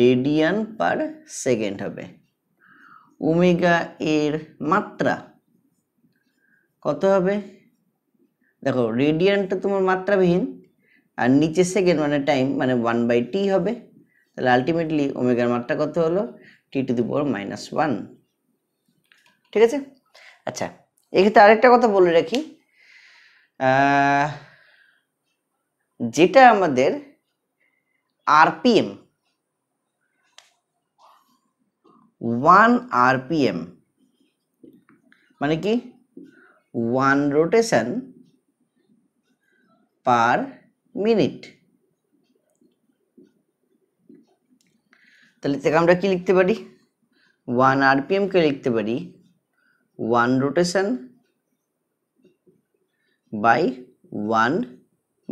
রেডিয়ান পার সেকেন্ড হবে ওমেগা এর মাত্রা কত হবে দেখো রেডিয়ানটা তোমার মাত্রাবিহীন আর নিচে সেকেন্ড মানে টাইম মানে ওয়ান বাই টি হবে তাহলে আলটিমেটলি ওমেগার মাত্রা কত হলো টি টু দি পর মাইনাস ওয়ান ঠিক আছে আচ্ছা এক্ষেত্রে আরেকটা কথা বলে রাখি যেটা আমাদের আরপিএম ওয়ান আরপিএম মানে কি ওয়ান রোটেশন পার মিনিট তাহলে থেকে আমরা কি লিখতে পারি ওয়ান এমকে লিখতে পারি one rotation by one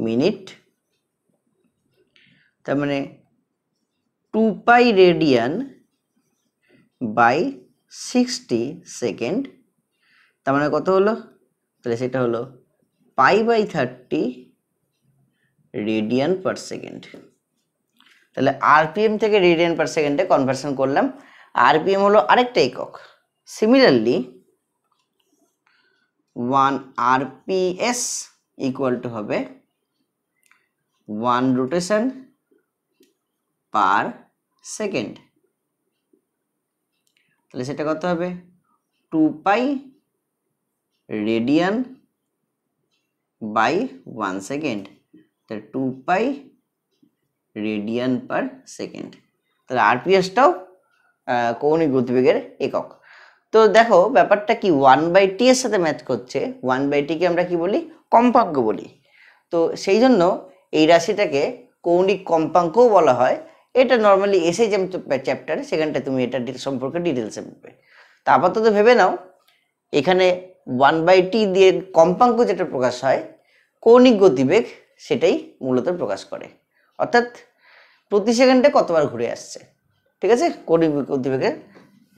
minute তার মানে two pi radian by sixty second তার মানে কত হলো তাহলে সেটা হলো pi by thirty radian per second তাহলে আরপিএম থেকে রেডিয়ান পার সেকেন্ডে কনভার্সন করলাম আরপিএম হলো আরেকটা একক similarly one RPS equal to হবে ওয়ান রোটেশন পার সেকেন্ড তাহলে সেটা কত হবে two pi radian by one second তাহলে two pi radian per second তাহলে আরপিএসটাও কৌণিক গতিবেগের একক তো দেখো ব্যাপারটা কি ওয়ান বাই টি এর সাথে ম্যাচ করছে ওয়ান বাই টিকে আমরা কি বলি কম্পাঙ্ক বলি তো সেই জন্য এই রাশিটাকে কৌণিক কম্পাঙ্কও বলা হয় এটা নর্মালি এসে এসএইচএম চ্যাপ্টার সেখানটায় তুমি এটা সম্পর্কে ডিটেলসে পাবে তা আপাতত ভেবে নাও এখানে ওয়ান বাই টি দিয়ে কম্পাঙ্ক যেটা প্রকাশ হয় কৌণিক গতিবেগ সেটাই মূলত প্রকাশ করে অর্থাৎ প্রতি সেকেন্ডে কতবার ঘুরে আসছে ঠিক আছে কৌণিক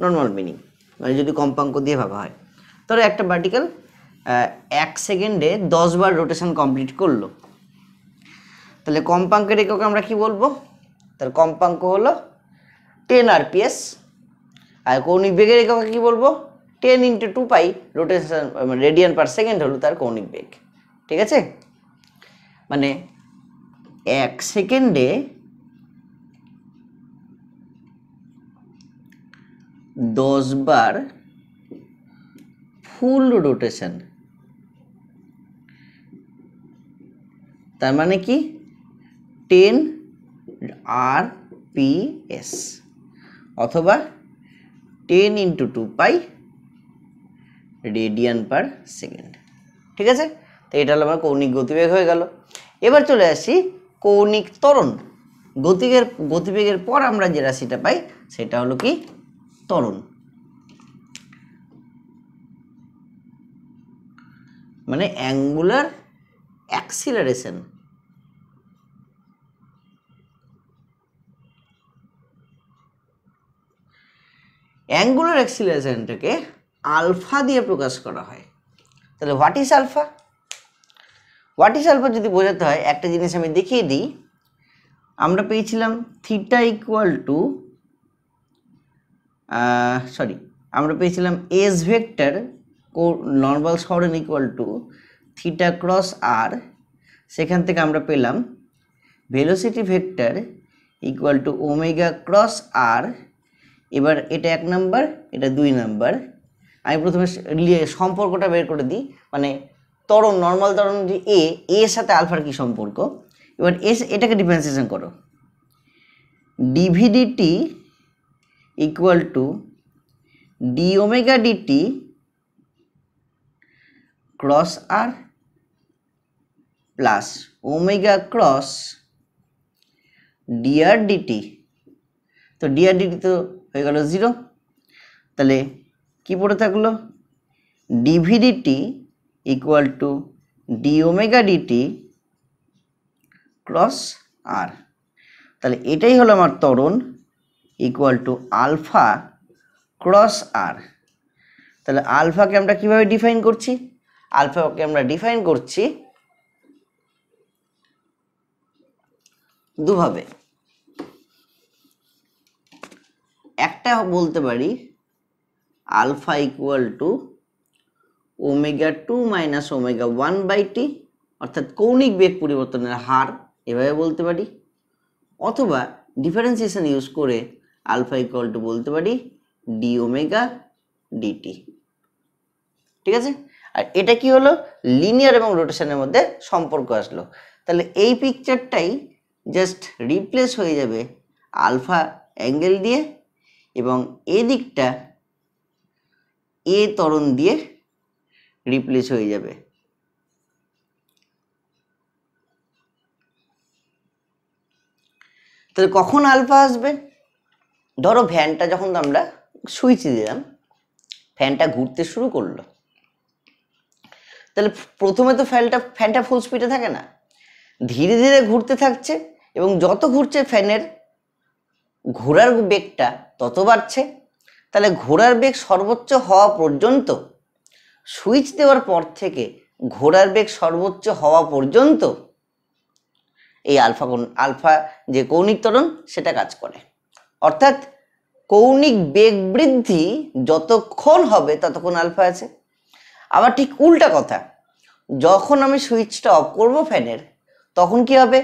নর্মাল মিনিং মানে যদি কম্পাঙ্ক দিয়ে ভাবা হয় ধরো একটা পার্টিকেল এক সেকেন্ডে দশবার রোটেশন কমপ্লিট করলো তাহলে কম্পাঙ্কের এককে আমরা কি বলবো তার কম্পাঙ্ক হলো টেন আরপিএস আর কৌণিক বেগের এককে কি বলবো ten into two pi rotation radian per second হলো তার কৌণিক বেগ ঠিক আছে মানে এক সেকেন্ডে দশ বার ফুল রোটেশন তার মানে কি টেন আর পি এস অথবা ten into two pi radian per second ঠিক আছে তো এটা হলো আমার কৌণিক গতিবেগ হয়ে গেল এবার চলে আসি কৌণিক তরণ গতিবেগের গতিবেগের পর আমরা যে রাশিটা পাই সেটা হলো কি তরণ মানে অ্যাঙ্গুলার অ্যাক্সিলারেশন অ্যাঙ্গুলার অ্যাক্সিলারেশনটাকে আলফা দিয়ে প্রকাশ করা হয় তাহলে what is alpha what is alpha যদি বোঝাতে হয় একটা জিনিস আমি দেখিয়ে দিই আমরা পেয়েছিলাম থিটা ইকুয়াল টু সরি আমরা পেয়েছিলাম এস ভেক্টর নর্মাল সরেন equal to theta cross r সেখান থেকে আমরা পেলাম velocity vector equal to omega cross r এবার এটা এক নাম্বার এটা দুই নাম্বার আমি প্রথমে সম্পর্কটা বের করে দিই মানে তরণ নর্মাল তরণ যে এ এর সাথে আলফার কি সম্পর্ক এবার এস এটাকে ডিফারেন্সিয়েশন করো d v d t equal to d omega d t cross r plus omega cross d r d t তো ডিআর ডিটি তো হয়ে গেল জিরো তাহলে কি পড়ে থাকলো d v d t equal to d omega dt cross r তাহলে এটাই হলো আমার তরুণ equal to alpha cross r তাহলে আলফাকে আমরা কিভাবে ডিফাইন করছি আলফাকে আমরা ডিফাইন করছি দুভাবে একটা বলতে পারি alpha equal to omega two minus omega one by t অর্থাৎ কৌণিক বেগ পরিবর্তনের হার এভাবে বলতে পারি অথবা ডিফারেন্সিয়েশন ইউজ করে আলফা ইকুয়াল টু বলতে পারি ডি ওমেগা ডিটি ঠিক আছে আর এটা কি হলো লিনিয়ার এবং রোটেশনের মধ্যে সম্পর্ক আসলো তাহলে এই পিকচারটাই জাস্ট রিপ্লেস হয়ে যাবে আলফা অ্যাঙ্গেল দিয়ে এবং এদিকটা এ তরণ দিয়ে রিপ্লেস হয়ে যাবে তাহলে কখন আলফা আসবে ধরো ফ্যানটা যখন আমরা সুইচ দিলাম ফ্যানটা ঘুরতে শুরু করলো তাহলে প্রথমে তো ফ্যানটা ফ্যানটা ফুল স্পিডে থাকে না ধীরে ধীরে ঘুরতে থাকছে এবং যত ঘুরছে ফ্যানের ঘোরার বেগটা তত বাড়ছে তাহলে ঘোরার বেগ সর্বোচ্চ হওয়া পর্যন্ত সুইচ দেওয়ার পর থেকে ঘোড়ার বেগ সর্বোচ্চ হওয়া পর্যন্ত এই আলফা কোণ আলফা যে কৌণিক ত্বরণ সেটা কাজ করে অর্থাৎ কৌণিক বেগ বৃদ্ধি যতক্ষণ হবে ততক্ষণ আলফা আছে আবার ঠিক উল্টা কথা যখন আমি সুইচটা অফ করব ফ্যানের তখন কি হবে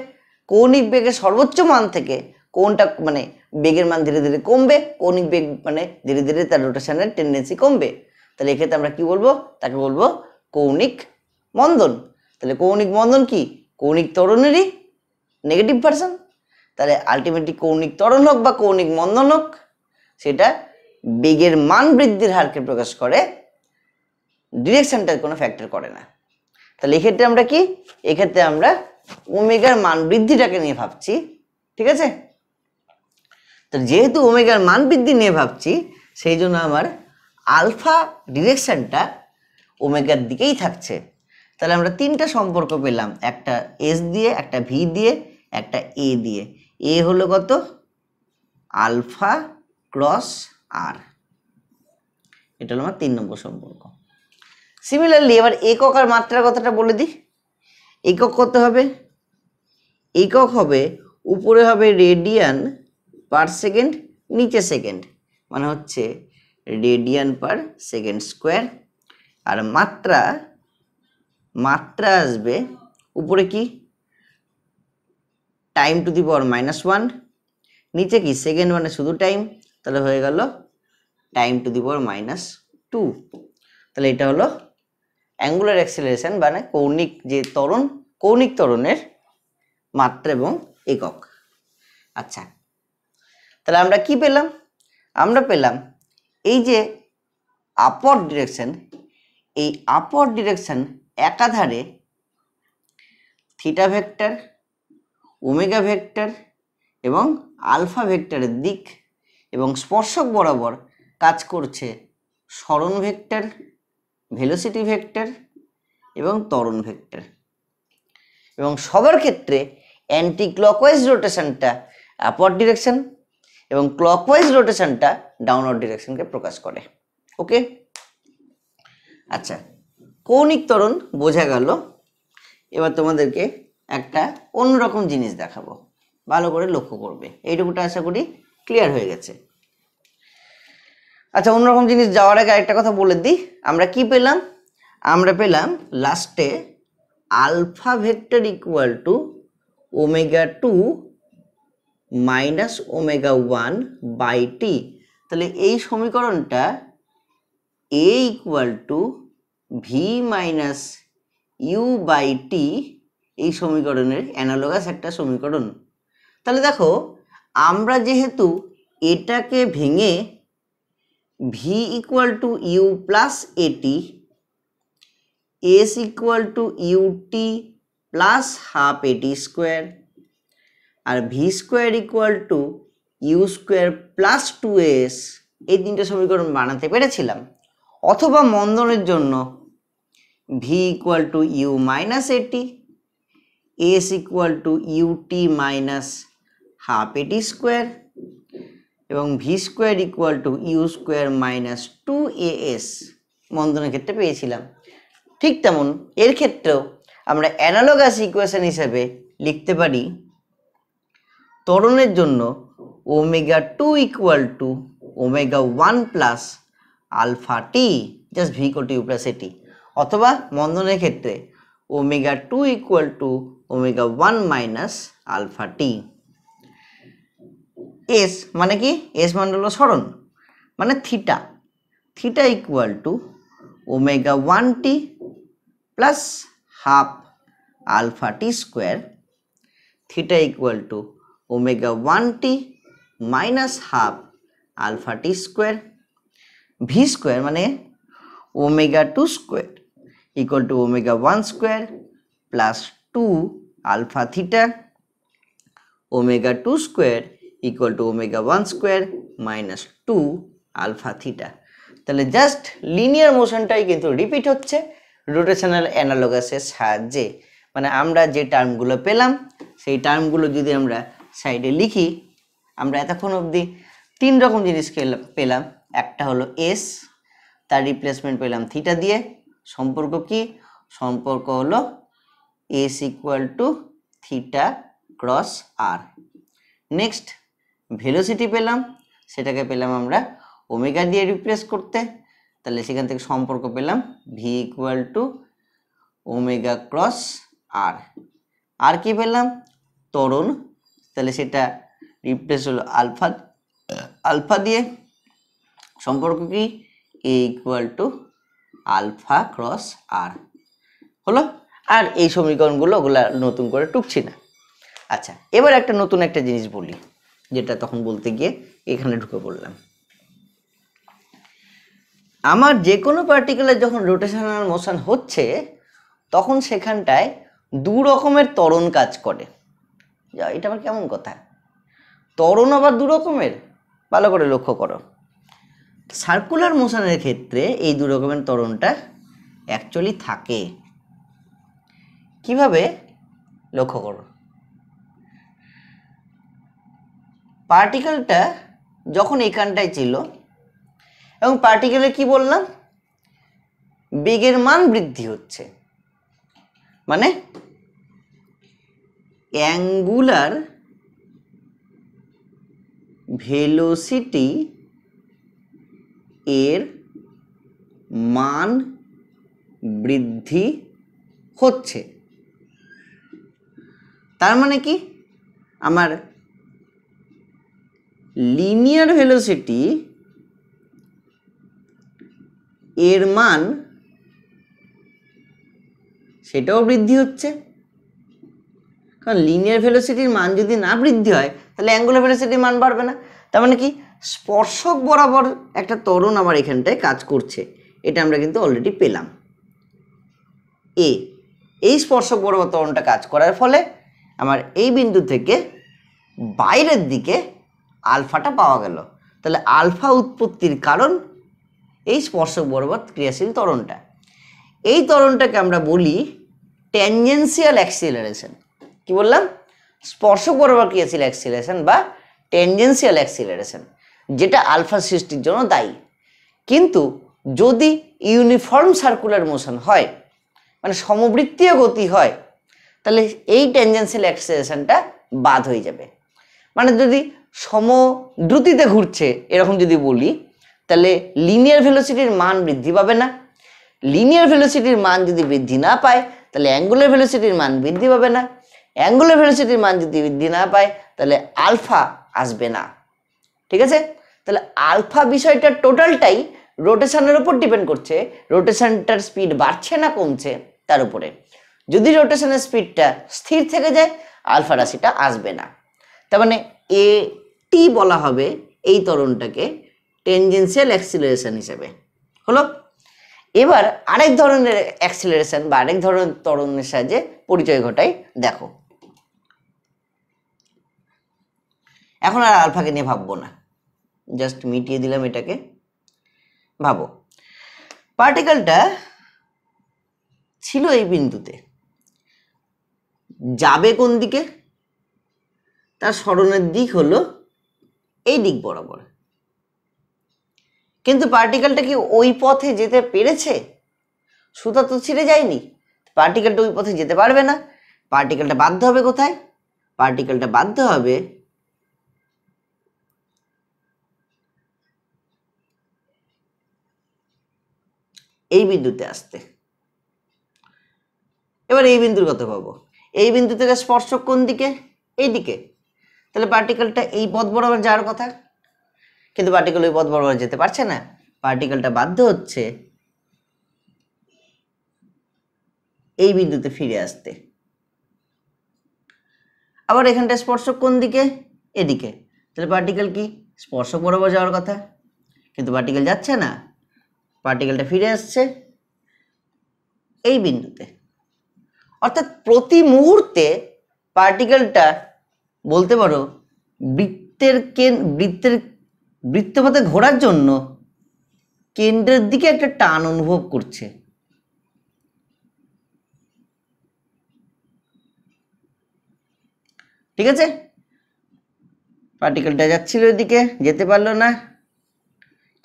কৌণিক বেগের সর্বোচ্চ মান থেকে কোনটা মানে বেগের মান ধীরে ধীরে কমবে কৌণিক বেগ মানে ধীরে ধীরে তার রোটেশনের টেন্ডেন্সি কমবে তাহলে এক্ষেত্রে আমরা কি বলবো তাকে বলবো কৌণিক মন্দন তাহলে কৌণিক মন্দন কি কৌণিক তরণেরই নেগেটিভ পার্সন তাহলে আলটিমেটলি কৌণিক ত্বরণ হোক বা কৌণিক মন্দন হোক সেটা বেগের মান বৃদ্ধির হারকে প্রকাশ করে ডিরেকশনটার কোনো ফ্যাক্টর করে না তাহলে এক্ষেত্রে আমরা কি এক্ষেত্রে আমরা ওমেগার মান বৃদ্ধিটাকে নিয়ে ভাবছি ঠিক আছে তো যেহেতু ওমেগার মান বৃদ্ধি নিয়ে ভাবছি সেই জন্য আমার আলফা ডিরেকশানটা ওমেগার দিকেই থাকছে তাহলে আমরা তিনটা সম্পর্ক পেলাম একটা এস দিয়ে একটা ভি দিয়ে একটা এ দিয়ে এ হলো কত আলফা ক্রস আর এটা হলো আমার তিন নম্বর সম্পর্ক সিমিলারলি এবার একক আর মাত্রার কথাটা বলে দিই একক কত হবে একক হবে উপরে হবে রেডিয়ান পার সেকেন্ড নিচে সেকেন্ড মানে হচ্ছে রেডিয়ান পার সেকেন্ড স্কোয়ার আর মাত্রা মাত্রা আসবে উপরে কি time to the power minus one নিচে কি সেকেন্ড ওয়ানে শুধু টাইম তাহলে হয়ে গেল time to the power minus two তাহলে এটা হলো অ্যাঙ্গুলার অ্যাক্সেলারেশন মানে কৌণিক যে তরণ কৌণিক তরণের মাত্রা এবং একক আচ্ছা তাহলে আমরা কি পেলাম আমরা পেলাম এই যে আপর ডিরেকশন এই আপর ডিরেকশন একাধারে থিটা ভেক্টর ওমেগা ভেক্টর এবং আলফা ভেক্টরের দিক এবং স্পর্শক বরাবর কাজ করছে স্মরণ ভেক্টর ভেলোসিটি ভেক্টর এবং তরণ ভেক্টর এবং সবার ক্ষেত্রে অ্যান্টি ক্লকওয়াইজ রোটেশনটা আপার ডিরেকশন এবং ক্লকওয়াইজ রোটেশনটা ডাউনওয়ার্ড ডিরেকশনকে প্রকাশ করে ওকে আচ্ছা কৌণিক ত্বরণ বোঝা গেল এবার তোমাদেরকে একটা অন্যরকম জিনিস দেখাবো ভালো করে লক্ষ্য করবে এইটুকুটা আশা করি ক্লিয়ার হয়ে গেছে আচ্ছা অন্যরকম জিনিস যাওয়ার আগে আরেকটা কথা বলে দিই আমরা কি পেলাম আমরা পেলাম লাস্টে alpha vector equal to omega two minus omega one by t তাহলে এই সমীকরণটা a equal to v minus u by t এই সমীকরণের অ্যানালোগাস একটা সমীকরণ তাহলে দেখো আমরা যেহেতু এটাকে ভেঙে v equal to u plus a t s equal to u t plus half a t square আর v square equal to u square plus two s এই তিনটে সমীকরণ বানাতে পেরেছিলাম অথবা মন্দনের জন্য v equal to u minus a t s equal to u t minus half a t square এবং v square equal to u square minus two a s মন্দনের ক্ষেত্রে পেয়েছিলাম ঠিক তেমন এর ক্ষেত্রেও আমরা অ্যানালগাস ইকুয়েশন হিসাবে লিখতে পারি ত্বরণের জন্য omega two equal to omega one plus alpha t just v কোটি প্লাস এটি অথবা মন্দনের ক্ষেত্রে omega two equal to omega one minus alpha t s মানে কি এস মন্ডল সরণ মানে theta theta equal to omega one t plus half alpha t square theta equal to omega one t minus half alpha t square v square মানে omega two square equal to omega one square plus two alpha theta omega two square equal to omega one square minus two alpha theta তাহলে জাস্ট লিনিয়ার মোশনটাই কিন্তু রিপিট হচ্ছে রোটেশনাল অ্যানালোগাসের সাহায্যে মানে আমরা যে টার্মগুলো পেলাম সেই টার্মগুলো যদি আমরা সাইডে লিখি আমরা এতক্ষণ অবধি তিন রকম জিনিস পেলাম একটা হলো এস তার রিপ্লেসমেন্ট পেলাম থিটা দিয়ে সম্পর্ক কি সম্পর্ক হলো s equal to theta cross r next velocity পেলাম সেটাকে পেলাম আমরা ওমেগা দিয়ে রিপ্লেস করতে তাহলে সেখান থেকে সম্পর্ক পেলাম v equal to omega cross r আর কি পেলাম তরণ তাহলে সেটা রিপ্লেস হলো আলফা আলফা দিয়ে সম্পর্ক কি a equal to alpha cross r হলো আর এই সমীকরণগুলো ওগুলা নতুন করে টুকছি না আচ্ছা এবার একটা নতুন একটা জিনিস বলি যেটা তখন বলতে গিয়ে এখানে ঢুকে পড়লাম আমার যে কোনো পার্টিকুলার যখন রোটেশনাল মোশন হচ্ছে তখন সেখানটায় দু রকমের তরণ কাজ করে যা এটা আবার কেমন কথা তরণ আবার দু রকমের ভালো করে লক্ষ্য করো সার্কুলার মোশনের ক্ষেত্রে এই দু রকমের অ্যাকচুয়ালি থাকে কিভাবে লক্ষ্য করো পার্টিকেলটা যখন এখানটায় ছিল এবং পার্টিকেলের কি বললাম বেগের মান বৃদ্ধি হচ্ছে মানে অ্যাঙ্গুলার ভেলোসিটি এর মান বৃদ্ধি হচ্ছে তার মানে কি আমার লিনিয়ার ভেলোসিটি এর মান সেটাও বৃদ্ধি হচ্ছে কারণ লিনিয়ার ভেলোসিটির মান যদি না বৃদ্ধি হয় তাহলে অ্যাঙ্গুলার ভেলোসিটির মান বাড়বে না তার মানে কি স্পর্শক বরাবর একটা তরণ আমার এখানটায় কাজ করছে এটা আমরা কিন্তু অলরেডি পেলাম এ এই স্পর্শক বরাবর তরণটা কাজ করার ফলে আমার এই বিন্দু থেকে বাইরের দিকে আলফাটা পাওয়া গেল তাহলে আলফা উৎপত্তির কারণ এই স্পর্শক বরাবর ক্রিয়াশীল তরণটা এই তরণটাকে আমরা বলি ট্যানজেন্সিয়াল অ্যাক্সিলারেশন কি বললাম স্পর্শক বরাবর ক্রিয়াশীল অ্যাক্সিলারেশন বা টেনজেন্সিয়াল অ্যাক্সিলারেশন যেটা আলফা সৃষ্টির জন্য দায়ী কিন্তু যদি ইউনিফর্ম সার্কুলার মোশন হয় মানে সমবৃত্তীয় গতি হয় তাহলে এই টেনজেন্সিয়াল অ্যাক্সিলারেশনটা বাদ হয়ে যাবে মানে যদি সম দ্রুতিতে ঘুরছে এরকম যদি বলি তাহলে লিনিয়ার ভেলোসিটির মান বৃদ্ধি পাবে না লিনিয়ার ভেলোসিটির মান যদি বৃদ্ধি না পায় তাহলে অ্যাঙ্গুলার ভেলোসিটির মান বৃদ্ধি পাবে না অ্যাঙ্গুলার ভেলোসিটির মান যদি বৃদ্ধি না পায় তাহলে আলফা আসবে না ঠিক আছে তাহলে আলফা বিষয়টা টোটালটাই রোটেশনের উপর ডিপেন্ড করছে রোটেশনটার স্পিড বাড়ছে না কমছে তার উপরে যদি রোটেশনের স্পিডটা স্থির থেকে যায় আলফা রাশিটা আসবে না তার মানে এ টি বলা হবে এই তরণটাকে টেনজেন্সিয়াল অ্যাক্সিলারেশন হিসেবে হলো এবার আরেক ধরনের অ্যাক্সিলারেশন বা আরেক ধরনের তরণের সাহায্যে পরিচয় ঘটাই দেখো এখন আর আলফাকে নিয়ে ভাববো না জাস্ট মিটিয়ে দিলাম এটাকে ভাবো পার্টিকেলটা ছিল এই বিন্দুতে যাবে কোন দিকে তার স্মরণের দিক হলো এই দিক বরাবর কিন্তু পার্টিকেলটা কি ওই পথে যেতে পেরেছে সুতা তো ছিঁড়ে যায়নি পার্টিকেলটা ওই পথে যেতে পারবে না পার্টিকেলটা বাধ্য হবে কোথায় পার্টিকেলটা বাধ্য হবে এই বিন্দুতে আসতে এবার এই বিন্দুর কথা ভাবো এই বিন্দু থেকে স্পর্শক কোন দিকে এই দিকে তাহলে পার্টিকেলটা এই পথ বরাবর যাওয়ার কথা কিন্তু পার্টিকেল ওই পথ বরাবর যেতে পারছে না পার্টিকেলটা বাধ্য হচ্ছে এই বিন্দুতে ফিরে আসতে আবার এখানটা স্পর্শক কোন দিকে এদিকে তাহলে পার্টিকেল কি স্পর্শক বরাবর যাওয়ার কথা কিন্তু পার্টিকেল যাচ্ছে না পার্টিকেলটা ফিরে আসছে এই বিন্দুতে অর্থাৎ প্রতি মুহূর্তে পার্টিকেলটা বলতে পারো বৃত্তের কেন বৃত্তের বৃত্তপথে ঘোরার জন্য কেন্দ্রের দিকে একটা টান অনুভব করছে ঠিক আছে পার্টিকেলটা যাচ্ছিল ওইদিকে যেতে পারলো না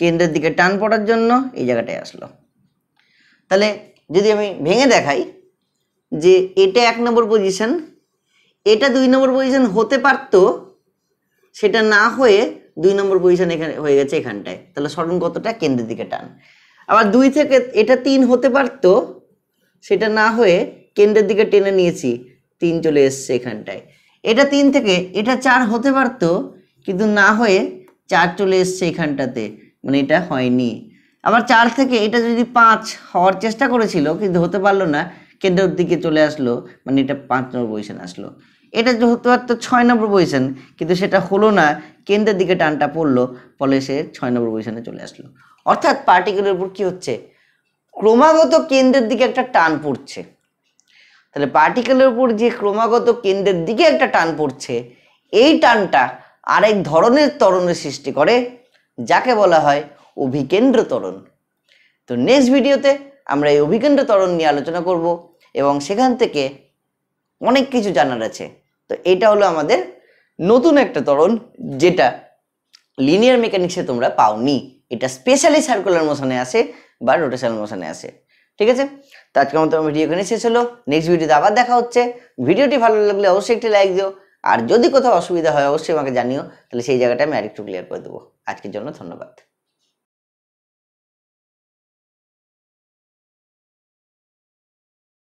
কেন্দ্রের দিকে টান পড়ার জন্য এই জায়গাটায় আসলো তাহলে যদি আমি ভেঙে দেখাই যে এটা এক নম্বর পজিশন এটা দুই নম্বর পজিশন হতে পারত সেটা না হয়ে দুই নম্বর পজিশন এখানে হয়ে গেছে এখানটায় তাহলে সরণ কতটা কেন্দ্রের দিকে টান আবার দুই থেকে এটা তিন হতে পারত সেটা না হয়ে কেন্দ্রের দিকে টেনে নিয়েছি তিন চলে এসছে এখানটায় এটা তিন থেকে এটা চার হতে পারত কিন্তু না হয়ে চার চলে এসছে এখানটাতে মানে এটা হয়নি আবার চার থেকে এটা যদি পাঁচ হওয়ার চেষ্টা করেছিল কিন্তু হতে পারলো না কেন্দ্রের দিকে চলে আসলো মানে এটা পাঁচ নম্বর পজিশন আসলো এটা হতে পারতো ছয় নম্বর পজিশন কিন্তু সেটা হলো না কেন্দ্রের দিকে টানটা পড়লো ফলে সে ছয় নম্বর পজিশনে চলে আসলো অর্থাৎ পার্টিকুলার উপর কী হচ্ছে ক্রমাগত কেন্দ্রের দিকে একটা টান পড়ছে তাহলে পার্টিকেলের উপর যে ক্রমাগত কেন্দ্রের দিকে একটা টান পড়ছে এই টানটা আরেক ধরনের তরণের সৃষ্টি করে যাকে বলা হয় অভিকেন্দ্র তরণ তো নেক্সট ভিডিওতে আমরা এই অভিকেন্দ্র তরণ নিয়ে আলোচনা করব এবং সেখান থেকে অনেক কিছু জানার আছে তো এটা হলো আমাদের নতুন একটা তরণ যেটা লিনিয়ার মেকানিক্সে তোমরা পাওনি এটা স্পেশালি সার্কুলার মোশনে আসে বা রোটেশনাল মোশনে আসে ঠিক আছে তো আজকে আমার ভিডিও এখানে শেষ হলো নেক্সট ভিডিওতে আবার দেখা হচ্ছে ভিডিওটি ভালো লাগলে অবশ্যই একটি লাইক দিও আর যদি কোথাও অসুবিধা হয় অবশ্যই আমাকে জানিও তাহলে সেই জায়গাটা আমি আরেকটু ক্লিয়ার করে দেবো আজকের জন্য ধন্যবাদ